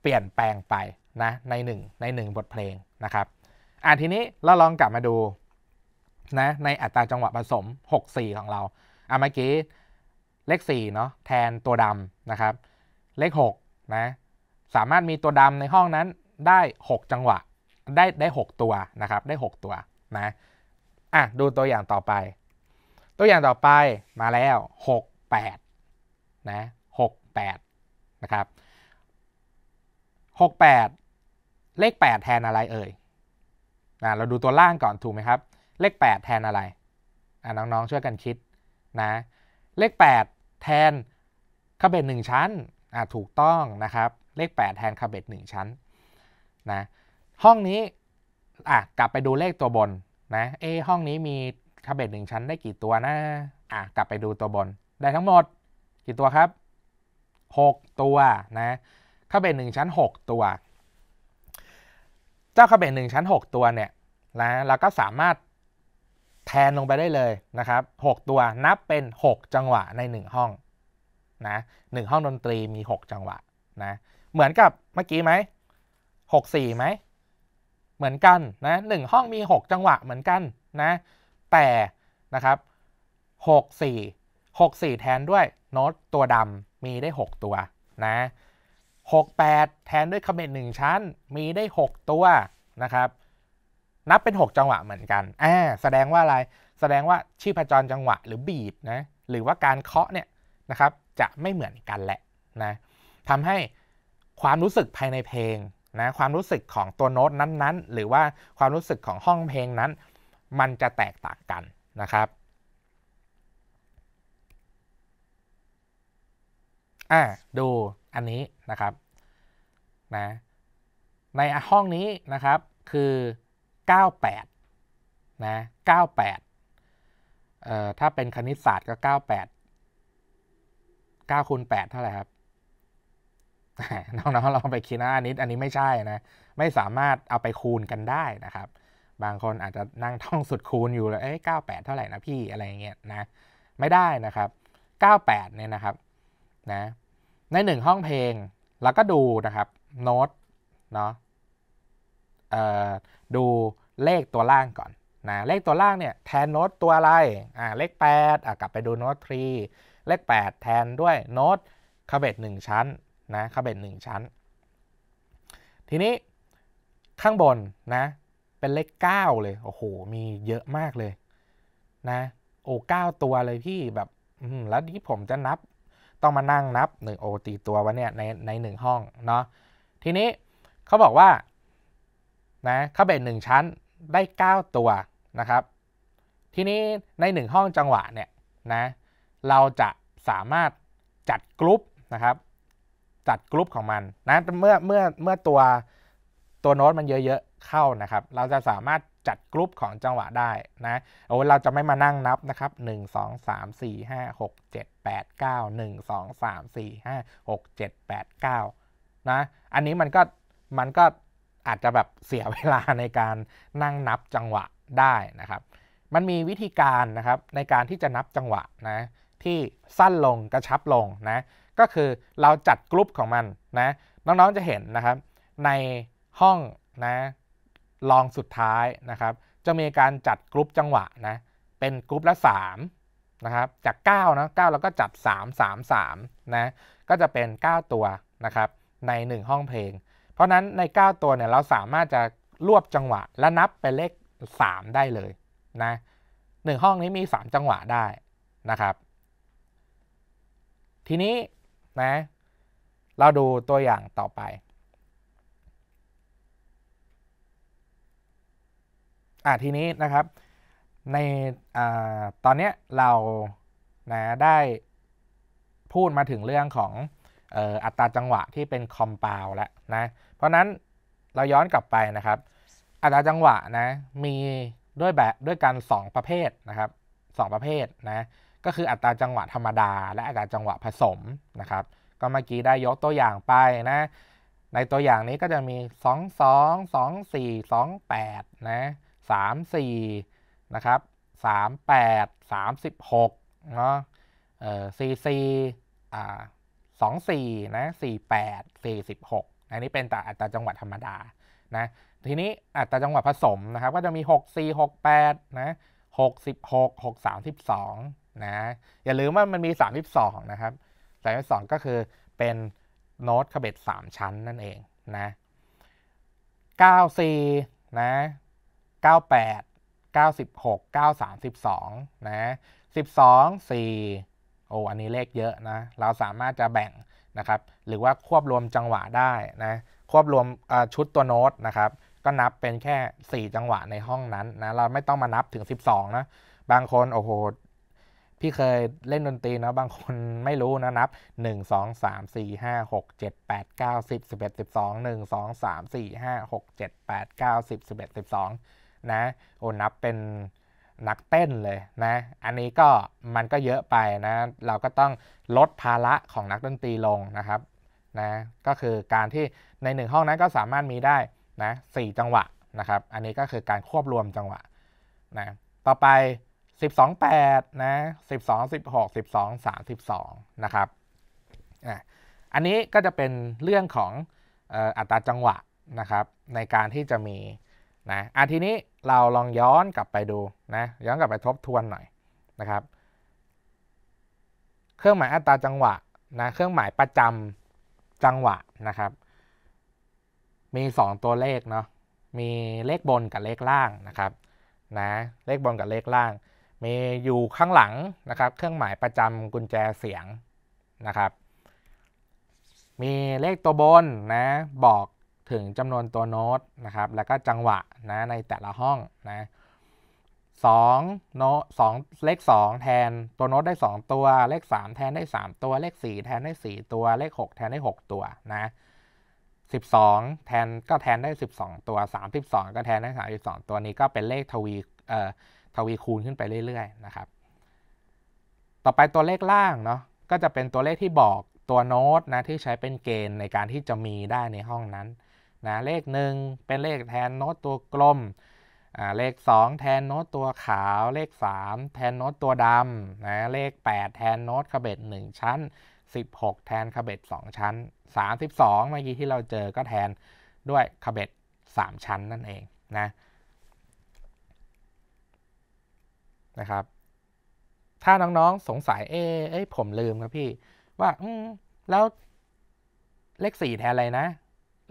Speaker 1: เปลี่ยนแปลงไปนะ ในหนึ่งในหนึ่งบทเพลงนะครับอ่ะทีนี้เราลองกลับมาดูนะในอัตราจังหวะผสม 64 ของเราอ่ะเมื่อกี้เลข 4 เนาะแทนตัวดำนะครับ เลข 6 นะสามารถมีตัวดำในห้องนั้นได้ 6 จังหวะ ได้ได้ 6 ตัวนะครับ ได้ 6 ตัวนะ อ่ะดูตัวอย่างต่อไป ตัวอย่างต่อไปมาแล้ว 6 8 นะ 6 8 นะครับ 6 8 เลข 8 แทนอะไรเอ่ยนะเราดูตัวล่างก่อนถูกไหมครับเลข 8 แทนอะไรน้อง ๆ ช่วยกันคิดนะเลข 8 แทนคาเบ็ด1ชั้น ถูกต้องนะครับเลข 8 แทนคาเบ็ด1ชั้นนะห้องนี้กลับไปดูเลขตัวบนนะเอห้องนี้มีคาเบ็ด1ชั้น ได้กี่ตัวนะอ่ะกลับไปดูตัวบนได้ทั้งหมดกี่ตัวครับ 6 ตัวนะคาเบ็ด1ชั้น 6 ตัวเจ้าคาเบตหนึ่งชั้น 6 ตัวเนี่ยนะเราก็สามารถแทนลงไปได้เลยนะครับ 6 ตัวนับเป็น 6 จังหวะใน 1 ห้องนะหห้องดนตรีมี 6 จังหวะนะ เหมือนกับเมื่อกี้ไหมหกสี่ไหมเหมือนกันนะหนึ่งห้องมี 6 จังหวะเหมือนกันนะ แต่นะครับหกสี่หกสี่แทนด้วยโน้ตตัวดำ มีได้6ตัวนะ68 แทนด้วยคอมเมนต์หนึ่งชั้น มีได้ 6 ตัวนะครับ นับเป็น 6 จังหวะเหมือนกันอ่าแสดงว่าอะไรแสดงว่าชีพจรจังหวะหรือบีดนะหรือว่าการเคาะเนี่ยนะครับจะไม่เหมือนกันแหละนะทำให้ความรู้สึกภายในเพลงนะความรู้สึกของตัวโน้ตนั้น ๆ หรือว่าความรู้สึกของห้องเพลงนั้น มันจะแตกต่างกันนะครับอ่าดูอันนี้นะครับ นะ ในห้องนี้นะครับ คือ 98นะ98เอ่อถ้าเป็นคณิตศาสตร์ก็98 9คูณ8เท่าไหร่ครับน้อง ๆ ลองไปคิดนะอันนี้อันนี้ไม่ใช่นะ ไม่สามารถเอาไปคูณกันได้นะครับ บางคนอาจจะนั่งท่องสุดคูณอยู่เลยเ้วเก้าแปดเท่าไหร่นะพี่อะไรเงี้ยนะ ไม่ได้นะครับเก้าแปดเนี่ยนะครับ นะในหนึ่งห้องเพลง แล้วก็ดูนะครับโน้ตเนาะดูเลขตัวล่างก่อนนะเลขตัวล่างเนี่ยแทนโน้ตตัวอะไรอ่าเลข8อ่ากลับไปดูโน้ตทีเลข 8 แทนด้วยโน้ตคาเบตหนึ่งชั้นนะคาเบตหนึ่งชั้น ทีนี้ข้างบนนะเป็นเลข 9 เลย โอ้โห มีเยอะมากเลยนะโอ้เก้าตัวเลยพี่แบบแล้วนี่ผมจะนับต้องมานั่งนับ1โอตีตัววะเนี่ยในในหนึ่งห้องเนาะทีนี้เขาบอกว่านะเขาเบตหนึ่งชั้นได้ 9 ตัวนะครับ ทีนี้ใน 1 ห้องจังหวะเนี่ยนะเราจะสามารถจัดกรุ๊ปนะครับ จัดกรุ๊ปของมันนะเมื่อเมื่อเมื่อตัวตัวโน้ตมันเยอะๆเข้านะครับ เราจะสามารถจัดกรุ๊ปของจังหวะได้นะโอ้เราจะไม่มานั่งนับนะครับ 1 2 3 4 5 6 7 8 9 1 2 3 4 5 6 7 8 9นะ อันนี้มันก็มันก็อาจจะแบบเสียเวลาในการนั่งนับจังหวะได้นะครับ มันมีวิธีการนะครับในการที่จะนับจังหวะนะ ที่สั้นลงกระชับลงนะ ก็คือเราจัดกรุ๊ปของมันนะ น้องๆจะเห็นนะครับ ในห้องนะลองสุดท้ายนะครับ จะมีการจัดกรุ๊ปจังหวะนะ เป็นกรุ๊ปละ3นะครับ จาก9นะ9แล้วก็จัด3 3 3นะ ก็จะเป็น 9 ตัวนะครับ ใน 1 ห้องเพลง เพราะนั้นใน 9 ตัวเนี่ยเราสามารถจะรวบจังหวะ และนับเป็นเลข3 ได้เลยนะหห้องนี้มี 3 จังหวะได้นะครับ ทีนี้นะ เราดูตัวอย่างต่อไปอ่ทีนี้นะครับ ในอตอนนี้เรานะได้พูดมาถึงเรื่องของอัตราจังหวะที่เป็นคอมเพลแล้วนะเพราะนั้นเราย้อนกลับไปนะครับ อัตราจังหวะนะมีด้วยแบบด้วยกัน2ประเภทนะครับ 2 ประเภทนะก็คืออัตราจังหวะ ธรรมดา และอัตราจังหวะผสมนะครับ ก็เมื่อกี้ได้ยกตัวอย่างไปนะ ในตัวอย่างนี้ก็จะมี 2 2 2 4 2 8นะ34นะครับ38 36เนาะเอ่อ CC อ่า24นะ48 46อันนี้เป็นตอัตราจังหวัดธรรมดา นะ ทีนี้อัตราจังหวัดผสมนะครับ ก็จะมี 64 68นะ66 632นะ อย่าลืมว่ามันมี 32นะครับ32ก็คือเป็นโน้ตขบเบ็ด3 ชั้นนั่นเองนะ94นะ98 96 9 32นะ12 4โอ้ อันนี้เลขเยอะนะ เราสามารถจะแบ่งนะครับ หรือว่าควบรวมจังหวะได้นะ ควบรวมชุดตัวโน้ตนะครับ ก็นับเป็นแค่ 4 จังหวะในห้องนั้นนะ เราไม่ต้องมานับถึง 12นะ บางคน โอ้โห พี่เคยเล่นดนตรีนะบางคนไม่รู้นะ นับ1 2 3 4 5 6 7 8 9 10 11 12 1 2 3 4 5 6 7 8 9 10 11 12นะโอนับเป็นนักเต้นเลยนะอันนี้ก็มันก็เยอะไปนะเราก็ต้องลดภาระของนักดนตรีลงนะครับนะก็คือการที่ในหนึ่งห้องนั้นก็สามารถมีได้นะสจังหวะนะครับอันนี้ก็คือการควบรวมจังหวะนะต่อไป 12 8นะ12 16 12 32นะครับะอันนี้ก็จะเป็นเรื่องของอัตราจังหวะนะครับ ในการที่จะมีนะอาทีนี้เราลองย้อนกลับไปดูนะ ย้อนกลับไปทบทวนหน่อยนะครับ เครื่องหมายอัตราจังหวะนะ เครื่องหมายประจำจังหวะนะครับ มี2ตัวเลขเนาะ มีเลขบนกับเลขล่างนะครับ นะ เลขบนกับเลขล่าง มีอยู่ข้างหลังนะครับ เครื่องหมายประจำกุญแจเสียงนะครับ มีเลขตัวบนนะ บอกถึงจำนวนตัวโน้ตนะครับ แล้วก็จังหวะนะ ในแต่ละห้องนะสองโน้ตสองเลข 2 แทนตัวโน้ตได้ 2 ตัว เลข 3 แทนได้ 3 ตัว เลข4แทนได้4ตัว เลข 6 แทนได้ 6 ตัวนะ12 แทนก็แทนได้ 12 ตัว32ก็แทนได้32ตัวนี้ก็เป็นเลขทวีเอ่อทวีคูณขึ้นไปเรื่อยๆนะครับ ต่อไปตัวเลขล่างเนาะ ก็จะเป็นตัวเลขที่บอกตัวโน้ตนะที่ใช้เป็นเกณฑ์ในการที่จะมีได้ในห้องนั้นนะเลข1เป็นเลขแทนโน้ตตัวกลม เลข 2 แทนโน้ตตัวขาว เลข 3 แทนโน้ตตัวดำนะเลข8แทนโน้ตขบเบ็ด1ชั้น16แทนขบเบ็ด2ชั้น32เมื่อกี้ที่เราเจอก็แทนด้วยขบเบ็ด3ชั้นนั่นเองนะนะครับ ถ้าน้องๆสงสัยเอ้ยผมลืมครับพี่ ว่าแล้วเลข 4 แทนอะไรนะ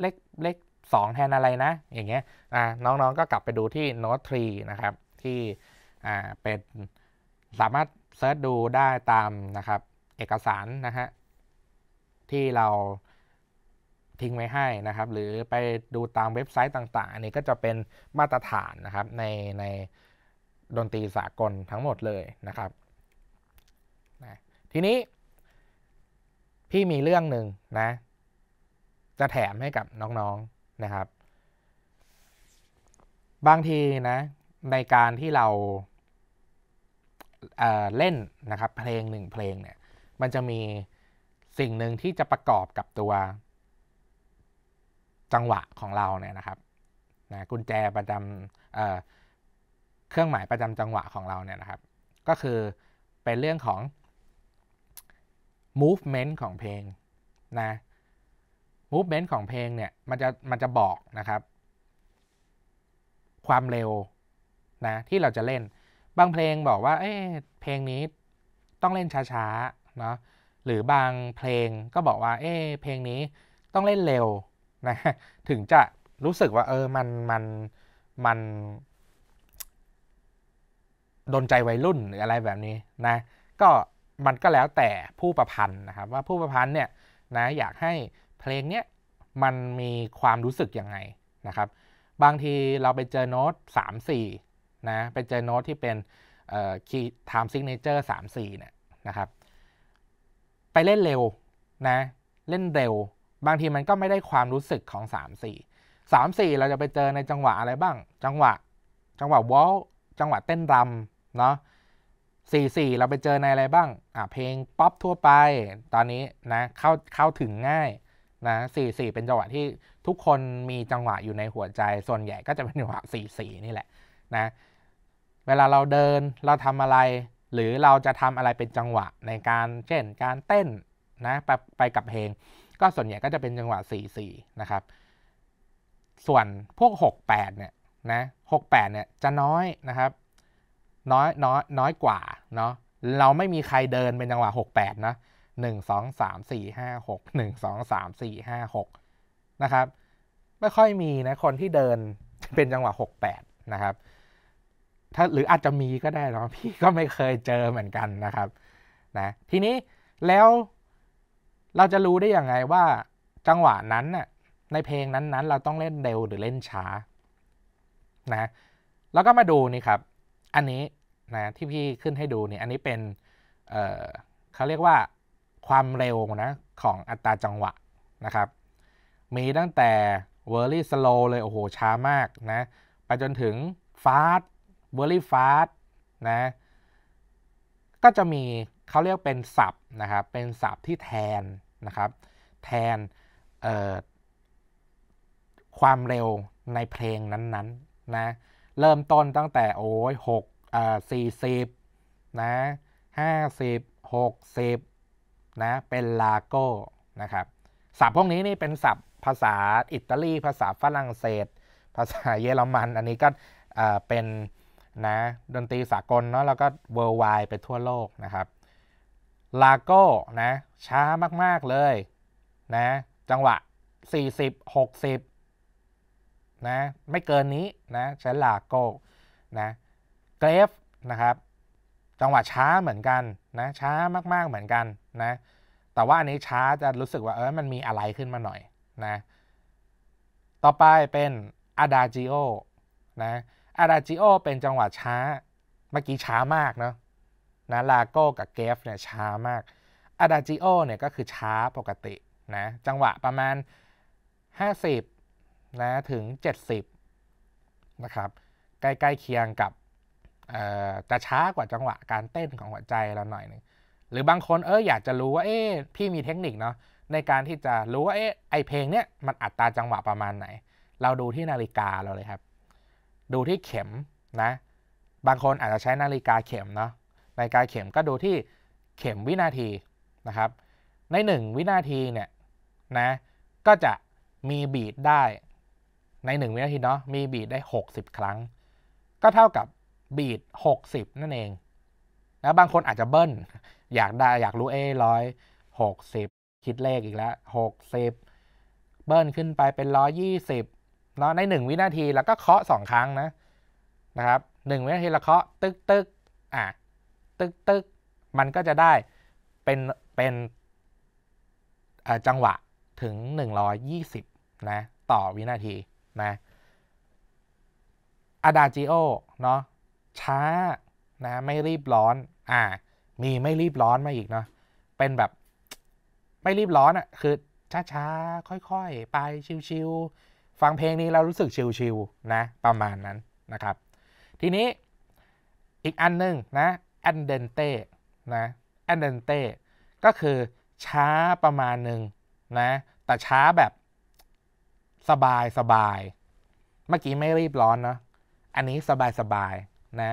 Speaker 1: เลขเลขสองแทนอะไรนะ อย่างเงี้ยน้องๆก็กลับไปดูที่โน้ตทรีนะครับ ที่เป็นสามารถเซิร์ชดูได้ตามนะครับเอกสารนะฮะที่เราทิ้งไว้ให้นะครับ หรือไปดูตามเว็บไซต์ต่าง ๆอันนี้ก็จะเป็นมาตรฐานนะครับในในดนตรีสากลทั้งหมดเลยนะครับนะทีนี้พี่มีเรื่องหนึ่งนะจะแถมให้กับน้องๆนนะครับ บางทีนะ ในการที่เราเเล่นนะครับ เพลงหนึ่งเพลงเนี่ย มันจะมีสิ่งหนึ่งที่จะประกอบกับตัวจังหวะของเราเนี่ยนะครับนะกุญแจประจำเเครื่องหมายประจำจังหวะของเราเนี่ยนะครับ ก็คือเป็นเรื่องของ movement ของเพลงนะมูฟเมนต์ของเพลงเนี่ยมันจะมันจะบอกนะครับความเร็วนะที่เราจะเล่น บางเพลงบอกว่าเอ๊เพลงนี้ต้องเล่นช้าๆเนาะหรือบางเพลงก็บอกว่าเอ๊เพลงนี้ต้องเล่นเร็วนะถึงจะรู้สึกว่าเออมันมันมันโดนใจวัยรุ่นหรืออะไรแบบนี้นะก็มันก็แล้วแต่ผู้ประพันธ์นะครับว่าผู้ประพันธ์เนี่ยนะอยากให้เพลงเนี้ยมันมีความรู้สึกยังไงนะครับ บางทีเราไปเจอโน้ต3 4นะไปเจอโน้ตที่เป็นคีย์ไทม์ซิกเนเจอร์สามสี่เนี่ยนะครับ ไปเล่นเร็วนะเล่นเร็ว บางทีมันก็ไม่ได้ความรู้สึกของ 3 4 3 4 เราจะไปเจอในจังหวะอะไรบ้าง จังหวะ จังหวะวอลจังหวะเต้นรำเนาะ4 4 เราไปเจอในอะไรบ้างอ่ะเพลงป๊อปทั่วไปตอนนี้นะเข้าเข้าถึงง่ายนะสี่สี่เป็นจังหวะที่ทุกคนมีจังหวะอยู่ในหัวใจ ส่วนใหญ่ก็จะเป็นจังหวะสี่สี่นี่แหละนะเวลาเราเดินเราทำอะไร หรือเราจะทำอะไรเป็นจังหวะ ในการเช่นการเต้นนะไปไปกับเพลงก็ส่วนใหญ่ก็จะเป็นจังหวะ4่นะครับ ส่วนพวก6 8เนี่ยนะหกแปดเนี่ยจะน้อยนะครับ น้อยน้อยน้อยกว่าเนาะเราไม่มีใครเดินเป็นจังหวะ6 8นะ1 2 3 4 5 6 1 2 3 4 5 6นะครับไม่ค่อยมีนะคนที่เดินเป็นจังหวะ68นะครับ ถ้าหรืออาจจะมีก็ได้เนาะพี่ก็ไม่เคยเจอเหมือนกันนะครับ นะ ทีนี้แล้วเราจะรู้ได้อย่างไงว่าจังหวะนั้นน่ะในเพลงนั้นๆเราต้องเล่นเร็วหรือเล่นช้านะ แล้วก็มาดูนี่ครับ อันนี้นะที่พี่ขึ้นให้ดูเนี่ยอันนี้เป็นเเขาเรียกว่าความเร็วนะของอัตราจังหวะนะครับ มีตั้งแต่ very slow เลยโอ้โหช้ามากนะไปจนถึง fast very fast นะก็จะมีเขาเรียกเป็นศัพท์นะครับเป็นศัพท์ที่แทนนะครับแทนความเร็วในเพลงนั้นๆนนนะเริ่มต้นตั้งแต่โอ้ยหกสี่สิบนะห้าสิบหกสิบนะเป็นลาโก้นะครับศัพท์พวกนี้นี่เป็นศัพท์ภาษาอิตาลี ภาษาฝรั่งเศส ภาษาเยอรมัน อันนี้ก็เป็นนะดนตรีสากลเนาะแล้วก็ worldwide ไปทั่วโลกนะครับ ลาโก้นะ ช้ามาก ๆ เลยนะจังหวะ 40 60นะไม่เกินนี้นะใช้ลาโก้นะเกรฟนะครับจังหวะช้าเหมือนกันนะช้ามากๆเหมือนกันนะแต่ว่าอันนี้ช้าจะรู้สึกว่าเออมันมีอะไรขึ้นมาหน่อยนะต่อไปเป็นอะดาจิโอนะอะดาจิโอเป็นจังหวะช้าเมื่อกี้ช้ามากเนาะนะลาโก้กับเกฟเนี่ยช้ามากอะดาจิโอเนี่ยก็คือช้าปกตินะจังหวะประมาณ 50นะถึง 70นะครับใกล้ๆเคียงกับจะช้ากว่าจังหวะการเต้นของหัวใจเราหน่อยหนึ่งหรือบางคนเอออยากจะรู้ว่าเอ๊ะพี่มีเทคนิคเนาะในการที่จะรู้ว่าเอ๊ะไอเพลงเนี้ยมันอัตราจังหวะประมาณไหน เราดูที่นาฬิกาเราเลยครับ ดูที่เข็มนะ บางคนอาจจะใช้นาฬิกาเข็มเนาะนาฬิกาเข็มก็ดูที่เข็มวินาทีนะครับ ใน 1 วินาทีเนี่ยนะก็จะมีบีดได้ใน1วินาทีเนาะมีบีดได้60 ครั้ง ก็เท่ากับบีดหกสิบนั่นเอง แล้วบางคนอาจจะเบิ้ล อยากได้อยากรู้เอร้อยหกสิบคิดเลขอีกแล้วหกสิบเบิ้ลขึ้นไปเป็นร้อยี่สิบเนาะในหนึ่งวินาทีแล้วก็เคาะสองครั้งนะนะครับหนึ่งวินาทีละเคาะ ตึกตึกอ่ะตึกตึกมันก็จะได้เป็นเป็นจังหวะถึง 120นะ ต่อวินาทีนะอาดาจิโอเนาะช้านะไม่รีบร้อนอ่ามีไม่รีบร้อนมาอีกเนาะเป็นแบบไม่รีบร้อนอะ่ะคือช้าช้าค่อยๆไปชิวๆฟังเพลงนี้เรารู้สึกชิวๆนะประมาณนั้นนะครับทีนี้อีกอันหนึ่งนะแอนเดนเต้นะแอนเดนเต้ก็คือช้าประมาณหนึ่งนะแต่ช้าแบบสบายสบายเมื่อกี้ไม่รีบร้อนเนาะอันนี้สบายสบายนะ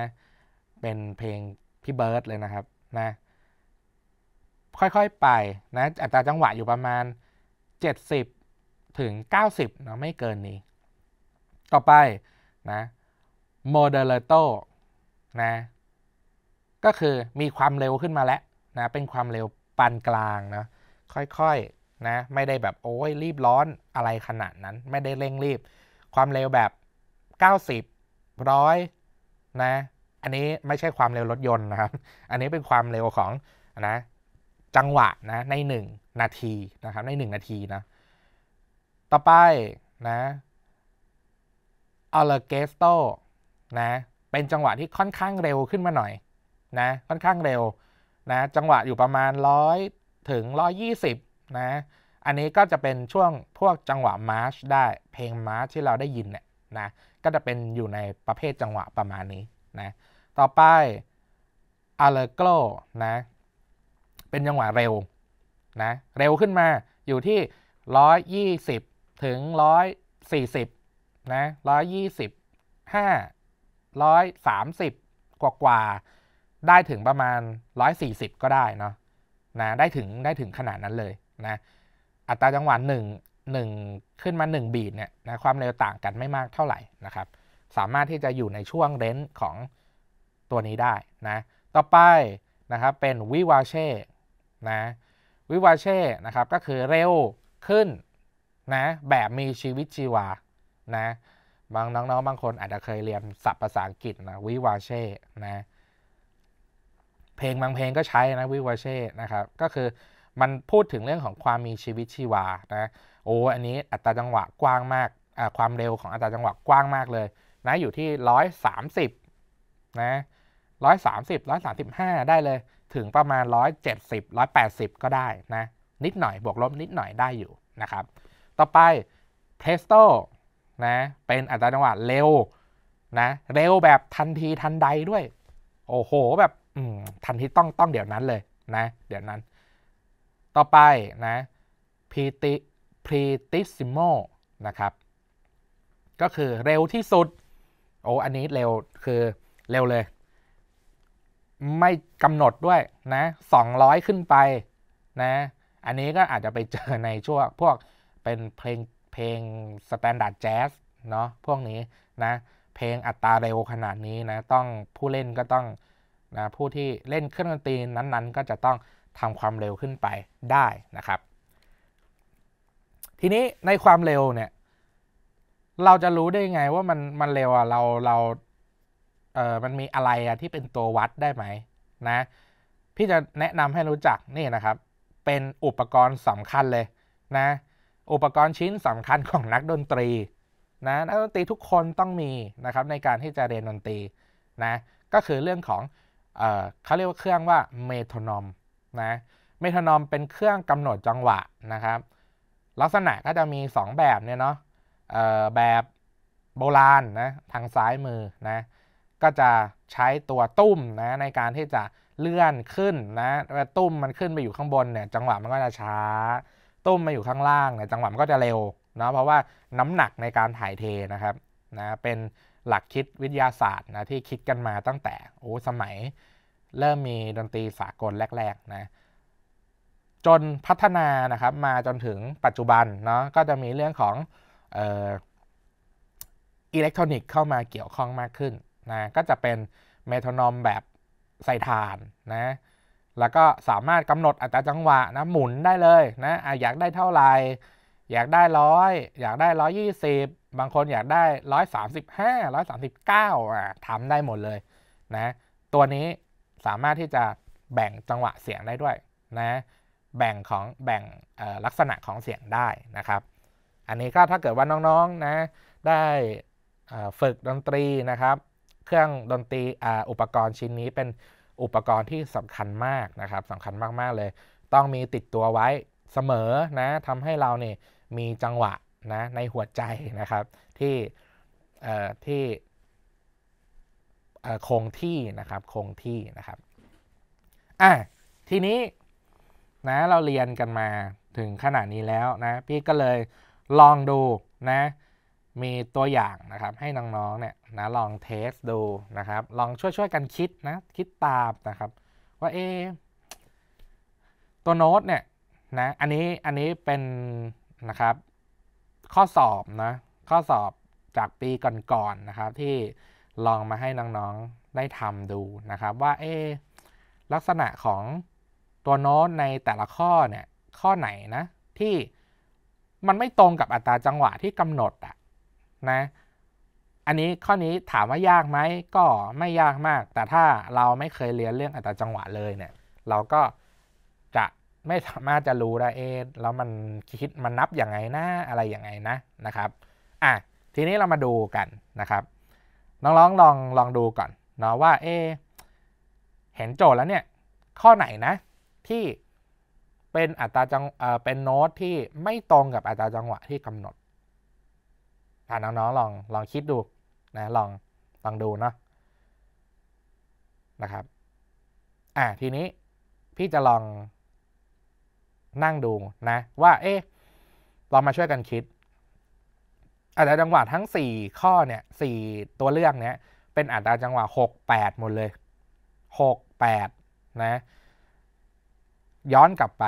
Speaker 1: เป็นเพลงพี่เบิร์ดเลยนะครับ นะ ค่อยๆไปนะ อัตราจังหวะอยู่ประมาณ 70 ถึง 90เนาะไม่เกินนี้ ต่อไปนะโมเดเลโตนะ ก็คือมีความเร็วขึ้นมาแล้วนะเป็นความเร็วปานกลางนะค่อยๆนะไม่ได้แบบโอ้ยรีบร้อนอะไรขนาดนั้น ไม่ได้เร่งรีบ ความเร็วแบบ 90 100นะ อันนี้ไม่ใช่ความเร็วรถยนต์นะครับ อันนี้เป็นความเร็วของนะจังหวะนะใน 1 นาทีนะครับ ใน 1 นาทีนะ ต่อไปนะออลเกสโตนะเป็นจังหวะที่ค่อนข้างเร็วขึ้นมาหน่อยนะค่อนข้างเร็วนะจังหวะอยู่ประมาณ 100ถึง120นะ อันนี้ก็จะเป็นช่วงพวกจังหวะมาร์ชได้เพลงมาร์ชที่เราได้ยินเนี่ยนะก็จะเป็นอยู่ในประเภทจังหวะประมาณนี้นะ ต่อไปอาร์เล o นะ เป็นจังหวะเร็วนะ เร็วขึ้นมาอยู่ที่ 120 ถึง 140นะ125 130 กว่ากว่าได้ถึงประมาณ 140 ก็ได้เนาะนะได้ถึงได้ถึงขนาดนั้นเลยนะอัตราจังหวะ 1 1ขึ้นมา 1 บีทเนี่ยนะความเร็วต่างกันไม่มากเท่าไหร่นะครับ สามารถที่จะอยู่ในช่วงเรนจ์ของตัวนี้ได้นะต่อไปนะครับเป็นวิวาเช่นะวิวาเช่นะครับก็คือเร็วขึ้นนะแบบมีชีวิตชีวานะบางน้อง ๆ บางคนอาจจะเคยเรียนศัพท์ภาษาอังกฤษนะวิวาเช่นะเพลงบางเพลงก็ใช้นะวิวาเช่นะครับ ก็คือมันพูดถึงเรื่องของความมีชีวิตชีวานะโอ้ อันนี้อัตราจังหวะกว้างมาก ความเร็วของอัตราจังหวะกว้างมากเลยนะอยู่ที่ 130 นะ 130 135 ได้เลย ถึงประมาณ 170 180 ก็ได้นะ นิดหน่อย บวกลบนิดหน่อยได้อยู่นะครับ ต่อไป Presto นะ เป็นอัตราจังหวะเร็วนะ เร็วแบบทันทีทันใดด้วย โอ้โหแบบทันทีต้องต้องเดี๋ยวนั้นเลยนะ เดี๋ยวนั้น ต่อไปนะ PT r e t i s s i m o นะครับ ก็คือเร็วที่สุดโอ้อันนี้เร็วคือเร็วเลย ไม่กำหนดด้วยนะ200 ขึ้นไปนะอันนี้ก็อาจจะไปเจอในช่วงพวกเป็นเพลงเพลงสแตนดาร์ดแจ๊สเนาะพวกนี้นะเพลงอัตราเร็วขนาดนี้นะต้องผู้เล่นก็ต้องนะผู้ที่เล่นเครื่องดนตรีนั้น ๆ ก็จะต้องทำความเร็วขึ้นไปได้นะครับทีนี้ในความเร็วเนี่ยเราจะรู้ได้ไงว่ามันมันเร็วอ่ะเราเราเออมันมีอะไรอ่ะที่เป็นตัววัดได้ไหมนะพี่จะแนะนำให้รู้จักนี่นะครับ เป็นอุปกรณ์สำคัญเลยนะ อุปกรณ์ชิ้นสำคัญของนักดนตรีนะนักดนตรีทุกคนต้องมีนะครับ ในการที่จะเรียนดนตรีนะ ก็คือเรื่องของเออเขาเรียกว่าเครื่องว่าเมโทรนอมนะเมโทรนอมเป็นเครื่องกำหนดจังหวะนะครับลักษณะก็จะมี 2 แบบเนี่ยเนาะแบบโบราณนะทางซ้ายมือนะก็จะใช้ตัวตุ้มนะในการที่จะเลื่อนขึ้นนะตุ้มมันขึ้นไปอยู่ข้างบนเนี่ยจังหวะมันก็จะช้า ตุ้มมาอยู่ข้างล่างเนี่ยจังหวะมันก็จะเร็วเนาะเพราะว่าน้ำหนักในการถ่ายเทนะครับนะเป็นหลักคิดวิทยาศาสตร์นะที่คิดกันมาตั้งแต่โอ้สมัยเริ่มมีดนตรีสากลแรกๆนะจนพัฒนานะครับมาจนถึงปัจจุบันเนาะก็จะมีเรื่องของอิเล็กทรอนิกส์เข้ามาเกี่ยวข้องมากขึ้นนะก็จะเป็นเมทานอมแบบใส่ถ่านนะ แล้วก็สามารถกำหนดอัตราจังหวะนะหมุนได้เลยนะอะอยากได้เท่าไหร่อยากได้ร้อยอยากได้ร้อยยี่สิบบางคนอยากได้ร้อยสามสิบห้าร้อยสามสิบเก้าอ่ะทำได้หมดเลย นะ ตัวนี้สามารถที่จะแบ่งจังหวะเสียงได้ด้วยนะแบ่งของแบ่งลักษณะของเสียงได้นะครับ อันนี้ก็ถ้าเกิดว่าน้องๆนะได้ฝึกดนตรีนะครับ เครื่องดนตรีอุปกรณ์ชิ้นนี้เป็นอุปกรณ์ที่สำคัญมากนะครับสำคัญมากๆเลย ต้องมีติดตัวไว้เสมอนะทำให้เราเนี่ยมีจังหวะนะในหัวใจนะครับที่ที่คงที่นะครับคงที่นะครับอ่ะทีนี้นะเราเรียนกันมาถึงขนาดนี้แล้วนะพี่ก็เลยลองดูนะมีตัวอย่างนะครับให้น้องๆเนี่ยนะลองเทสดูนะครับลองช่วยๆกันคิดนะคิดตามนะครับว่าเอตัวโน้ตเนี่ยนะอันนี้อันนี้เป็นนะครับข้อสอบนะข้อสอบจากปีก่อนๆนนะครับที่ลองมาให้น้องๆได้ทำดูนะครับว่าเอลักษณะของตัวโน้ตในแต่ละข้อเนี่ย ข้อไหนนะที่มันไม่ตรงกับอัตราจังหวะที่กำหนดอะนะ อันนี้ข้อนี้ถามว่ายากไหมก็ไม่ยากมาก แต่ถ้าเราไม่เคยเรียนเรื่องอัตราจังหวะเลยเนี่ยเราก็จะไม่สามารถจะรู้ได้เอแล้วมันคิดมันนับยังไงนะอะไรยังไงนะนะครับอ่ะทีนี้เรามาดูกันนะครับน้องๆลองลองลองดูก่อนเนาะว่าเอเห็นโจทย์แล้วเนี่ยข้อไหนนะที่เป็นอัตราจังเป็นโน้ตที่ไม่ตรงกับอัตราจังหวะที่กำหนดถ้าน้อง ๆ ลองลองคิดดู นะ ลองลองดูเนาะนะครับ อ่าทีนี้พี่จะลองนั่งดูนะ ว่า เอ๊ะเรามาช่วยกันคิดอัตราจังหวะทั้ง 4 ข้อเนี่ย4ตัวเลือกเนี้ยเป็นอัตราจังหวะ 6 8 หมดเลย6 8นะย้อนกลับไป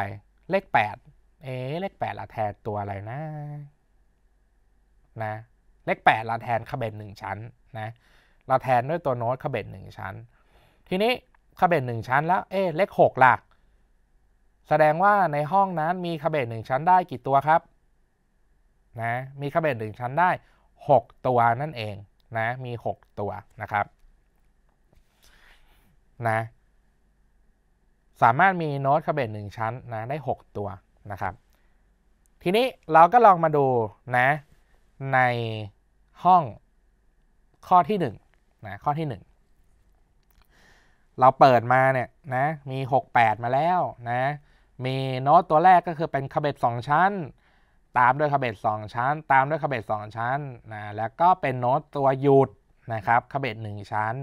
Speaker 1: เลขแปดเอ๊เลขแปดละแทนตัวอะไรนะนะเลขแปดละแทนขบเบ็ดหนึ่งชั้นนะเราแทนด้วยตัวโน้ตขบเบ็ดหนึ่งชั้น ทีนี้ขบเบ็ดหนึ่งชั้น แล้วเอ๊เลขหกล่ะแสดงว่าในห้องนั้นมีขบเบ็ดหนึ่งชั้นได้กี่ตัวครับนะมีขบเบ็ดหนึ่งชั้นได้ 6 ตัวนั่นเองนะมี 6 ตัวนะครับ นะสามารถมีโน้ตคาเบตหนึ่งชั้นนะได้ 6 ตัวนะครับ ทีนี้เราก็ลองมาดูนะ ในห้องข้อที่1นะข้อที่ 1 เราเปิดมาเนี่ยนะมี 68 มาแล้วนะ มีโน้ตตัวแรกก็คือเป็นคาเบต 2 ชั้น ตามด้วยคาเบต 2 ชั้นตามด้วยคาเบต2ชั้นนะแล้วก็เป็นโน้ตตัวหยุดนะครับคาเบต 1 ชั้น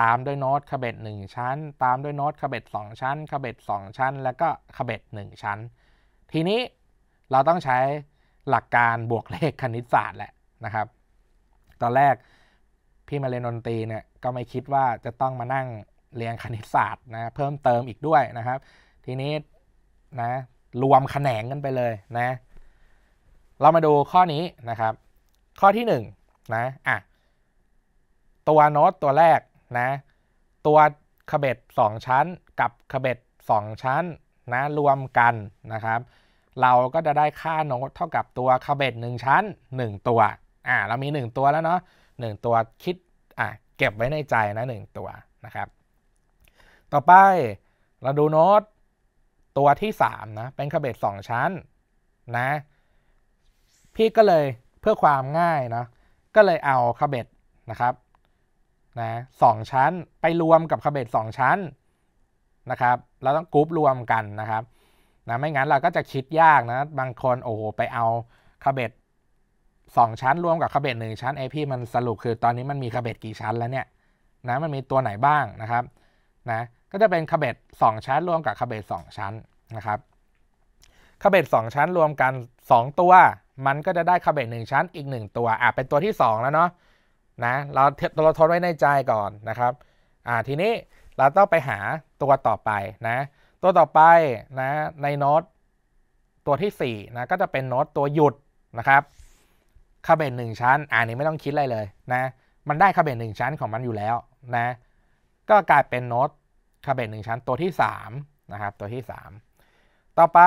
Speaker 1: ตามด้วยโน้ตคาเบ็ด1ชั้น ตามด้วยโน้ตคาเบ็ด2ชั้นคาเบ็ด2ชั้น แล้วก็คาเบ็ด1ชั้น ทีนี้เราต้องใช้หลักการบวกเลขคณิตศาสตร์แหละนะครับตอนแรกพี่มาเรียนดนตรีเนี่ยก็ไม่คิดว่าจะต้องมานั่งเรียนคณิตศาสตร์นะเพิ่มเติมอีกด้วยนะครับ ทีนี้นะรวมแขนงกันไปเลยนะ เรามาดูข้อนี้นะครับ ข้อที่1นนะอ่ะตัวโน้ตตัวแรกนะตัวขบเบ็ด2ชั้น กับขบเบ็ด2ชั้น นะรวมกันนะครับ เราก็จะได้ค่าโน้ตเท่ากับตัวขบเบ็ด1ชั้น 1 ตัวอ่าเรามี 1 ตัวแล้วเนาะ1 ตัวคิดอ่ะเก็บไว้ในใจนะ 1 ตัวนะครับ ต่อไปเราดูโน้ตตัวที่3นะเป็นขบเบ็ด2ชั้นนะ พี่ก็เลยเพื่อความง่ายนะก็เลยเอาขบเบ็ดนะครับนะสองชั้นไปรวมกับคาเบตสองชั้นนะครับเราต้องกรุ๊ปรวมกันนะครับนะไม่งั้นเราก็จะคิดยากนะ บางคนโอ้โหไปเอาคาเบตสองชั้น รวมกับคาเบตหนึ่งชั้นไอพี่มันสรุปคือตอนนี้มันมีคาเบตกี่ชั้นแล้วเนี่ย นะมันมีตัวไหนบ้างนะครับนะก็จะเป็นคาเบตสองชั้นรวมกับคาเบตสองชั้นนะครับคาเบตสองชั้นรวมกัน 2 ตัว มันก็จะได้คาเบตหนึ่งชั้นอีก 1 ตัวอ่ะเป็นตัวที่ 2 แล้วเนาะนะเราเราทนไว้ในใจก่อนนะครับ อ่าทีนี้เราต้องไปหาตัวต่อไปนะ ตัวต่อไปนะ ในโน้ต ตัวที่4นะ ก็จะเป็นโน้ตตัวหยุดนะครับคบเบนหนึ่งชั้นอ่านนี้ไม่ต้องคิดอะไรเลย นะ มันได้คบเบนหนึ่งชั้นของมันอยู่แล้วนะก็กลายเป็นโน้ตคบเบนหนึ่งชั้นตัวที่3นะครับตัวที่3ต่อไป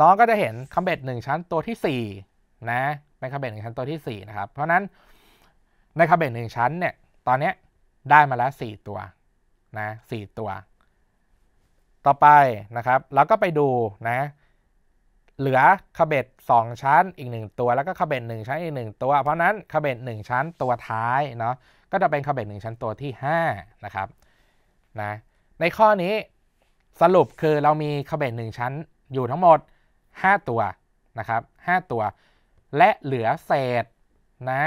Speaker 1: น้องก็จะเห็นคบเบนหนึ่งชั้นตัวที่4นะในคาร์เบนหนึ่งชั้นตัวที่4นะครับ เพราะนั้นในคาร์เบนหนึ่งชั้นเนี่ย ตอนนี้ได้มาแล้ว4ตัวนะสตัว ต่อไปนะครับเราก็ไปดูนะ เหลือคาเบต2ชั้นอีก1ตัว แล้วก็คาเบต1ชั้นอีก1ตัว เพราะนั้นคาเบต1ชั้นตัวท้ายเนาะ ก็จะเป็นคาเบต1ชั้นตัวที่5นะครับ นะ ในข้อนี้สรุปคือเรามีคาเบต1ชั้นอยู่ทั้งหมด5ตัวนะครับ5ตัวและเหลือเศษนะ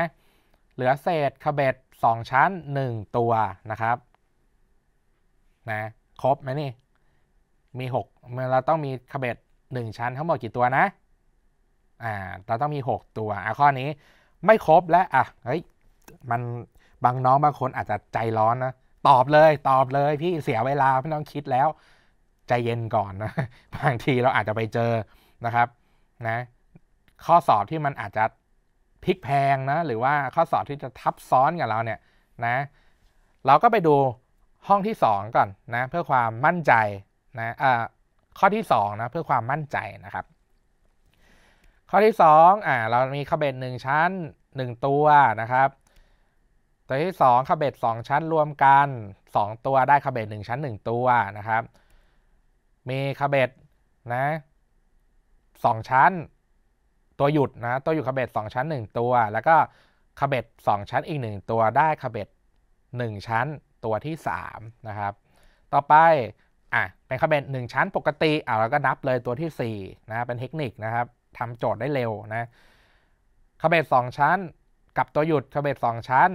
Speaker 1: เหลือเศษขบเบ็ด2ชั้น 1 ตัวนะครับ นะ ครบไหมนี่ มี6เมื่อเราต้องมีขบเบ็ด1ชั้นทั้งหมดกี่ตัวนะ อ่าเราต้องมี 6 ตัวอ่ะข้อนี้ไม่ครบและอ่ะเฮ้ยมันบางน้องบางคนอาจจะใจร้อนนะตอบเลยตอบเลยพี่เสียเวลาพี่น้องคิดแล้ว ใจเย็นก่อนนะบางทีเราอาจจะไปเจอนะครับ นะข้อสอบที่มันอาจจะพลิกแพงนะ หรือว่าข้อสอบที่จะทับซ้อนกับเราเนี่ยนะเราก็ไปดูห้องที่2ก่อนนะเพื่อความมั่นใจนะอ่อข้อที่2นะเพื่อความมั่นใจนะครับ ข้อที่2อ่าเรามีขบเบ็ด1ชั้น 1 ตัวนะครับตัวที่2ขบเบ็ด2ชั้นรวมกัน2 ตัวได้ขบเบ็ด1ชั้น 1 ตัวนะครับ มีขบเบ็ดนะสชั้นตัวหยุดนะตัวหยุดคบเบตสองชั้น 1 ตัว แล้วก็คบเบตสองชั้นอีก 1 ตัวได้คบเบต 1 ชั้นตัวที่3นะครับต่อไปอ่ะเป็นคบเบต1ชั้น ปกติอ่ะเราก็นับเลยตัวที่4นะเป็นเทคนิคนะครับทำโจทย์ได้เร็วนะคบเบต 2 ชั้นกับตัวหยุดคบเบต 2 ชั้น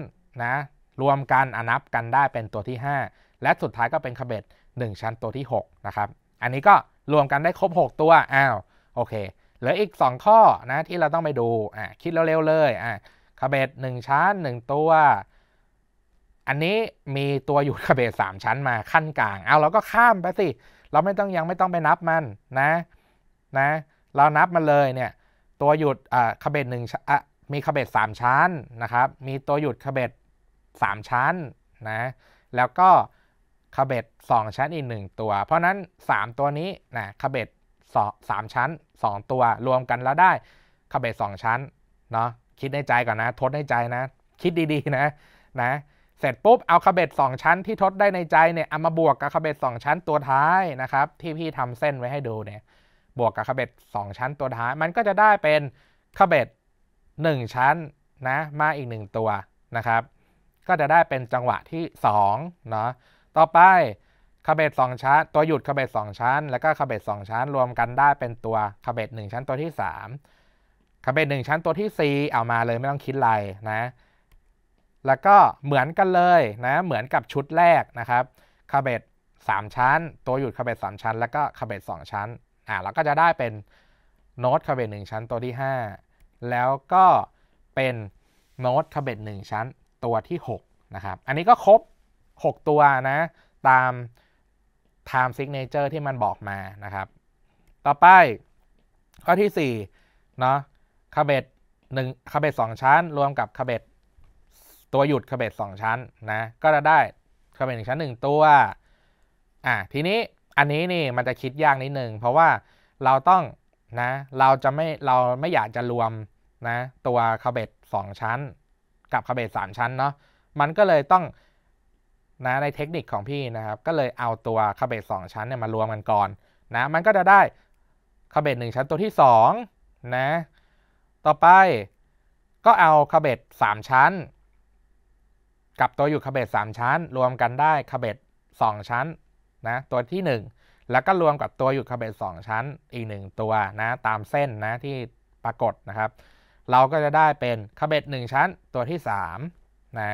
Speaker 1: นะรวมกันอนับกันได้เป็นตัวที่ 5 และสุดท้ายก็เป็นคบเบต 1 ชั้นตัวที่6นะครับอันนี้ก็รวมกันได้ครบ 6 ตัวอ้าวโอเคเหลืออีก 2 ข้อนะที่เราต้องไปดูอ่ะคิดเร็วๆเลยอ่ะคาเบตหนึ่งชั้นหนึ่งตัว อันนี้มีตัวอยู่คาเบตสามชั้นมาขั้นกลางเอาเราก็ข้ามไปสิเราไม่ต้องยังไม่ต้องไปนับมันนะนะเรานับมาเลยเนี่ยตัวหยุดอ่าคาเบตหนึ่งอ่ะมีคาเบตสามชั้นนะครับ มีตัวหยุดคาเบตสามชั้นนะแล้วก็คาเบตสองชั้นอีกหนึ่งตัว เพราะนั้น3ตัวนี้นะคาเบตสามชั้น 2 ตัวรวมกันแล้วได้ขบเบตสองชั้นเนาะคิดในใจก่อนนะทดในใจนะ คิดดีๆนะนะเสร็จปุ๊บเอาขบเบตสองชั้นที่ทดได้ในใจเนี่ยเอามาบวกกับขบเบตสองชั้นตัวท้ายนะครับที่พี่ทำเส้นไว้ให้ดูเนี่ยบวกกับขบเบตสองชั้นตัวท้ายมันก็จะได้เป็นขบเบตหนึ่งชั้นนะมาอีกหนึ่งตัวนะครับก็จะได้เป็นจังหวะที่2เนาะต่อไปคาเบตสองชั้นตัวหยุดคาเบตสองชั้นแล้วก็คาเบตสองชั้น รวมกันได้เป็นตัวคาเบตหนึ่งชั้นตัวที่สามคาเบตหนึ่งชั้นตัวที่สี่เอามาเลยไม่ต้องคิดไรนะแล้วก็เหมือนกันเลยนะเหมือนกับชุดแรกนะครับคาเบตสามชั้น ตัวหยุดคาเบตสามชั้น แล้วก็คาเบตสองชั้นอ่าเราก็จะได้เป็นโน้ตคาเบตหนึ่งชั้นตัวที่ห้าแล้วก็เป็นโน้ตคาเบตหนึ่งชั้น ตัวที่หกนะครับอันนี้ก็ครบหกตัวนะตาม time signature ที่มันบอกมา นะครับ ต่อไป ข้อที่4เนาะคาเบตหนึ่งคาเบตสองชั้น รวมกับคาเบตตัวหยุดคาเบตสองชั้นนะ ก็จะได้คาเบตหนึ่งชั้นหนึ่งตัว อ่ะทีนี้ อันนี้นี่มันจะคิดยากนิดหนึ่ง เพราะว่าเราต้องนะ เราจะไม่ เราไม่อยากจะรวมนะ ตัวคาเบตสองชั้นกับคาเบตสามชั้นเนาะมันก็เลยต้องนะในเทคนิคของพี่นะครับ ก็เลยเอาตัวคาเบตสองชั้นเนี่ยมารวมกันก่อนนะ มันก็จะได้คาเบตหนึ่งชั้นตัวที่สองนะต่อไปก็เอาคาเบตสามชั้น กับตัวอยู่คาเบตสามชั้น รวมกันได้คาเบตสองชั้นนะตัวที่หนึ่งแล้วก็รวมกับตัวอยู่คาเบตสองชั้นอีกหนึ่งตัวนะตามเส้นนะที่ปรากฏนะครับ เราก็จะได้เป็นคาเบตหนึ่งชั้นตัวที่สามนะ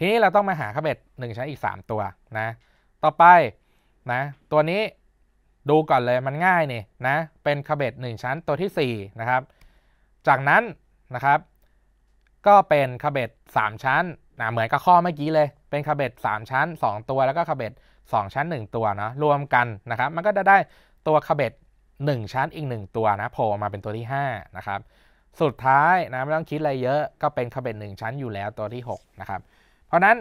Speaker 1: ทีนี้เราต้องมาหาคาเบ็ดหนึ่งชั้นอีก3 ตัวนะ ต่อไปนะตัวนี้ดูก่อนเลยมันง่ายนี่นะ เป็นคาเบ็ดหนึ่งชั้นตัวที่4นะครับ จากนั้นนะครับ ก็เป็นคาเบ็ด3ชั้นนะเหมือนกับข้อเมื่อกี้เลย เป็นคาเบ็ด3ชั้น 2 ตัว แล้วก็คาเบ็ด2ชั้น 1 ตัวเนาะรวมกันนะครับ มันก็จะได้ตัวคาเบ็ด1ชั้นอีก 1 ตัวนะโผล่มาเป็นตัวที่5นะครับสุดท้ายนะไม่ต้องคิดอะไรเยอะ ก็เป็นคาเบ็ด1ชั้นอยู่แล้วตัวที่ 6 นะครับเพราะนั้น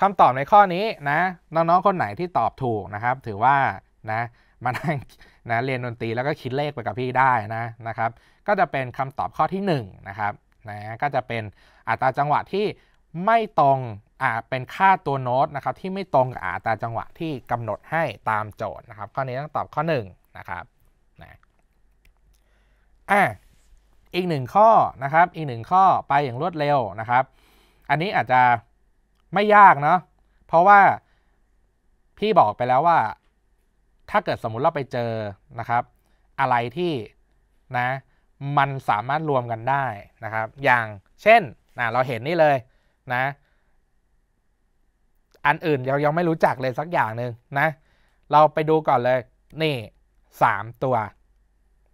Speaker 1: คำตอบในข้อนี้นะน้องๆ คนไหนที่ตอบถูกนะครับ ถือว่านะมานั่งนะเรียนดนตรีแล้วก็คิดเลขไปกับพี่ได้นะนะครับ ก็จะเป็นคำตอบข้อที่1นะครับนะก็จะเป็นอัตราจังหวะที่ไม่ตรงอ่าเป็นค่าตัวโน้ตนะครับ ที่ไม่ตรงกับอัตราจังหวะที่กำหนดให้ตามโจทย์นะครับ ข้อนี้ต้องตอบข้อ1นะครับนะอ่ะอีกหนึ่งข้อนะครับ อีกหนึ่งข้อไปอย่างรวดเร็วนะครับ อันนี้อาจจะไม่ยากเนาะ เพราะว่าพี่บอกไปแล้วว่า ถ้าเกิดสมมุติเราไปเจอนะครับ อะไรที่นะ มันสามารถรวมกันได้นะครับ อย่างเช่นนะเราเห็นนี่เลยนะ อันอื่นเรายังไม่รู้จักเลยสักอย่างหนึ่งนะ เราไปดูก่อนเลยนี่สามตัว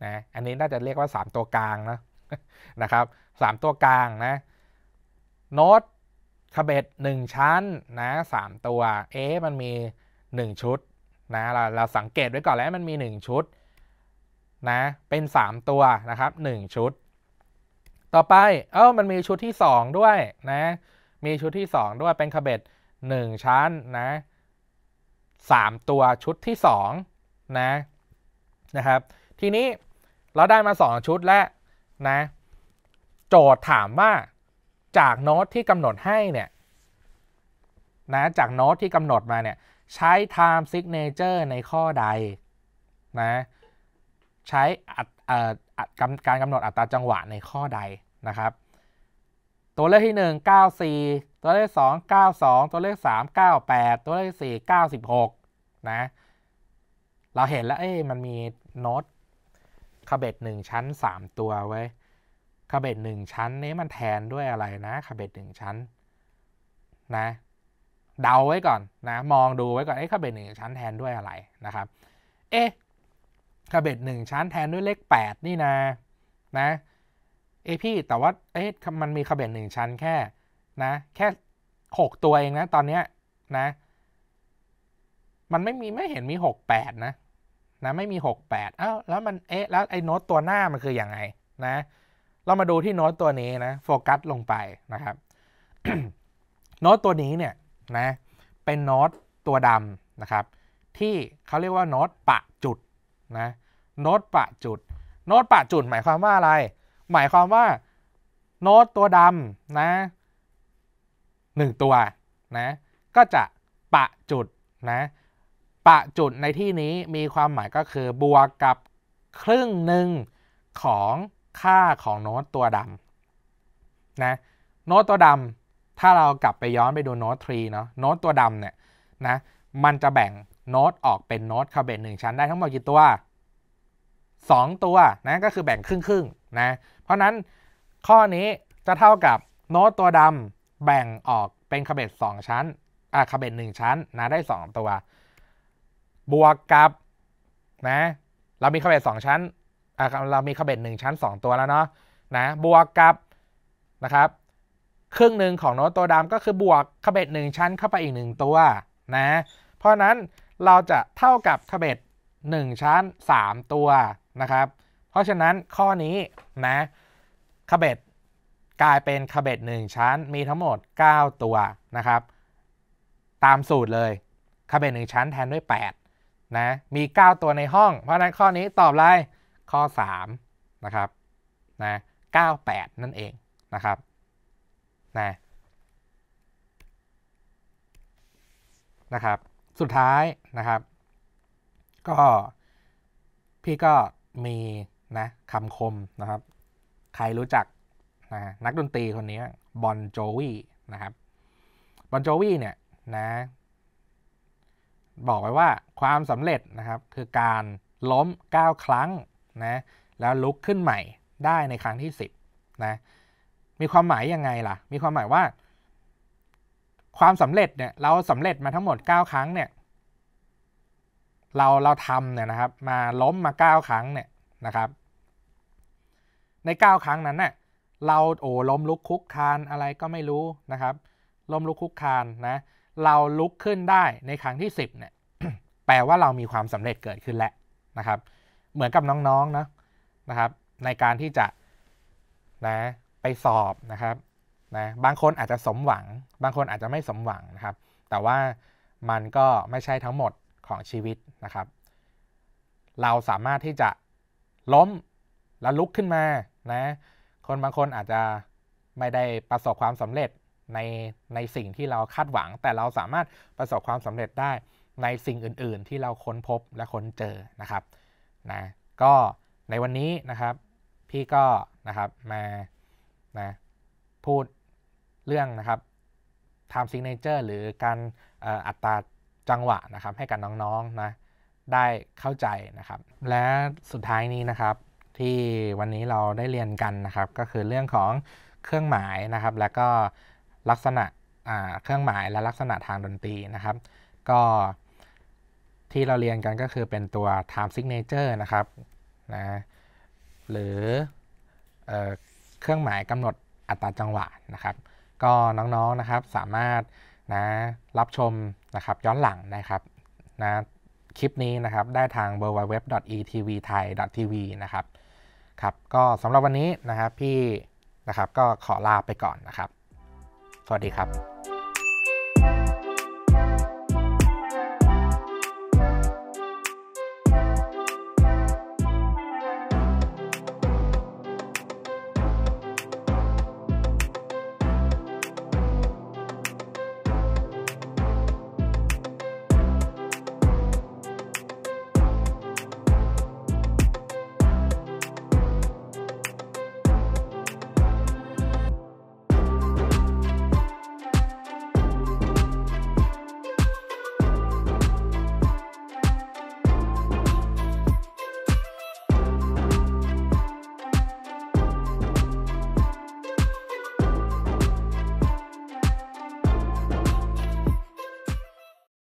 Speaker 1: นะอันนี้น่าจะเรียกว่าสามตัวกลางนะนะครับสามตัวกลางนะโน้ตบเบ็ดหนึ่งชั้นนะสามตัวเอ๊มันมีหนึ่งชุดนะเราเราสังเกตไว้ก่อน แล้ว มันมีหนึ่งชุดนะเป็นสามตัวนะครับหนึ่งชุด ต่อไปเอ้ามันมีชุดที่สองด้วยนะมีชุดที่สองด้วย เป็นขบเบ็ดหนึ่งชั้นนะสามตัวชุดที่สองนะนะครับทีนี้เราได้มาสองชุดแล้วนะโจทย์ถามว่าจากโน้ตที่กำหนดให้เนี่ยนะจากโน้ตที่กำหนดมาเนี่ยใช้ time signature ในข้อใดนะใช้การกำหนดอัตราจังหวะในข้อใดนะครับ ตัวเลขที่ 1 94 ตัวเลข2 92 ตัวเลข3 98 ตัวเลข4 96นะเราเห็นแล้วเอ้มันมีโน้ตคาเบ็ด1ชั้น 3 ตัวไว้ขบเข็ดหนึ่งชั้นนี้มันแทนด้วยอะไรนะขบเข็ดหนึ่งชั้นนะเดาไว้ก่อนนะ มองดูไว้ก่อนไอ้ขบเข็ดหนึ่งชั้นแทนด้วยอะไรนะครับเอ๊ะขบเข็ดหนึ่งชั้นแทนด้วยเลข 8 นี่นะนะเอพี่แต่ว่าเอ๊ะมันมีขบเข็ดหนึ่งชั้นแค่นะ แค่หกตัวเองนะ ตอนเนี้ยนะมันไม่มีไม่เห็นมีหกแปดนะนะ ไม่มีหกแปดเอ้าแล้วมันเอ๊ะแล้วไอ้โน้ตตัวหน้ามันคืออยังไงนะเรามาดูที่โน้ตตัวนี้นะโฟกัสลงไปนะครับโน้ตตัวนี้เนี่ยนะเป็นโน้ตตัวดำนะครับที่เขาเรียกว่าโน้ตปะจุดนะโน้ตปะจุดโน้ตปะจุดหมายความว่าอะไร หมายความว่าโน้ตตัวดำนะหนึ่งตัวนะก็จะปะจุดนะปะจุดในที่นี้มีความหมายก็คือบวกกับครึ่งหนึ่งของค่าของโน้ตตัวดำนะ โน้ตตัวดำ ถ้าเรากลับไปย้อนไปดูโน้ตทรีเนาะโน้ตตัวดำเนี่ยนะ มันจะแบ่งโน้ตออกเป็นโน้ตคาเบตหนึ่งชั้น ได้ทั้งหมดกี่ตัว 2 ตัวนะก็คือแบ่งครึ่งครึ่งนะ เพราะนั้นข้อนี้จะเท่ากับโน้ตตัวดำ แบ่งออกเป็นคาเบตสองชั้นอ่าคาเบตหนึ่งชั้น นะได้ 2 ตัว บวกกับ นะ เรามีคาเบตสองชั้นเรามีขบเบ็ดงชั้น 2 ตัวแล้วเนาะนะบวกกับนะครับครึ่งหนึ่งของโน้ตตัวดำก็คือบวกขบเบ็ดงชั้นเข้าไปอีก 1 ตัวนะเพราะนั้นเราจะเท่ากับขบเบ็ด1ชั้น 3 ตัวนะครับ เพราะฉะนั้นข้อนี้นะขบเบ็ดกลายเป็นขบเบ็ด1ชั้น มีทั้งหมด 9 ตัวนะครับ ตามสูตรเลยขบเบ็ด1ชั้นแทนด้วย8นะมี 9 ตัวในห้อง เพราะนั้นข้อนี้ตอบอะไรข้อ 3 นะครับนะ98 นั่นเองนะครับนะนะครับ สุดท้ายนะครับ ก็พี่ก็มีนะคำคมนะครับ ใครรู้จักนะนักดนตรีคนนี้บอนโจวีนะครับบอนโจวีเนี่ยนะบอกไว้ว่าความสำเร็จนะครับ คือการล้ม 9 ครั้งนะแล้วลุกขึ้นใหม่ ได้ในครั้งที่10นะ มีความหมายยังไงล่ะ มีความหมายว่า ความสำเร็จเนี่ยเราสำเร็จมาทั้งหมด9ครั้งเนี่ย เราเราทำเนี่ยนะครับ มาล้มมา9ครั้งเนี่ยนะครับ ใน9ครั้งนั้นเนี่ยเราโอ้ล้มลุกคุกคานอะไรก็ไม่รู้นะครับล้มลุกคุกคานนะ เราลุกขึ้นได้ในครั้งที่10เนี่ย แปลว่าเรามีความสำเร็จเกิดขึ้นแล้วนะครับเหมือนกับน้องๆนนะนะครับ ในการที่จะนะไปสอบนะครับนะบางคนอาจจะสมหวัง บางคนอาจจะไม่สมหวังนะครับ แต่ว่ามันก็ไม่ใช่ทั้งหมดของชีวิตนะครับ เราสามารถที่จะล้มแล้วลุกขึ้นมานะ คนบางคนอาจจะไม่ได้ประสบความสำเร็จในในสิ่งที่เราคาดหวัง แต่เราสามารถประสบความสำเร็จได้ในสิ่งอื่น ๆ ที่เราค้นพบและค้นเจอนะครับนะก็ในวันนี้นะครับพี่ก็นะครับมานะพูดเรื่องนะครับ time signature หรือการอัตราจังหวะนะครับให้กับน้องๆนนะได้เข้าใจนะครับ และสุดท้ายนี้นะครับที่วันนี้เราได้เรียนกันนะครับ ก็คือเรื่องของเครื่องหมายนะครับ แล้วก็ลักษณะเครื่องหมายและลักษณะทางดนตรีนะครับ ก็ที่เราเรียนกันก็คือเป็นตัว time signature นะครับ นะ หรือเอเครื่องหมายกำหนดอัตราจังหวะนะครับ ก็น้องๆนนะครับ สามารถ นะ รับชม นะครับ ย้อนหลัง นะครับ นะ คลิปนี้นะครับ ได้ทาง www.etvthai.tv นะครับ ครับ ก็สำหรับวันนี้นะครับ พี่ นะครับ ก็ขอลาไปก่อนนะครับ สวัสดีครับ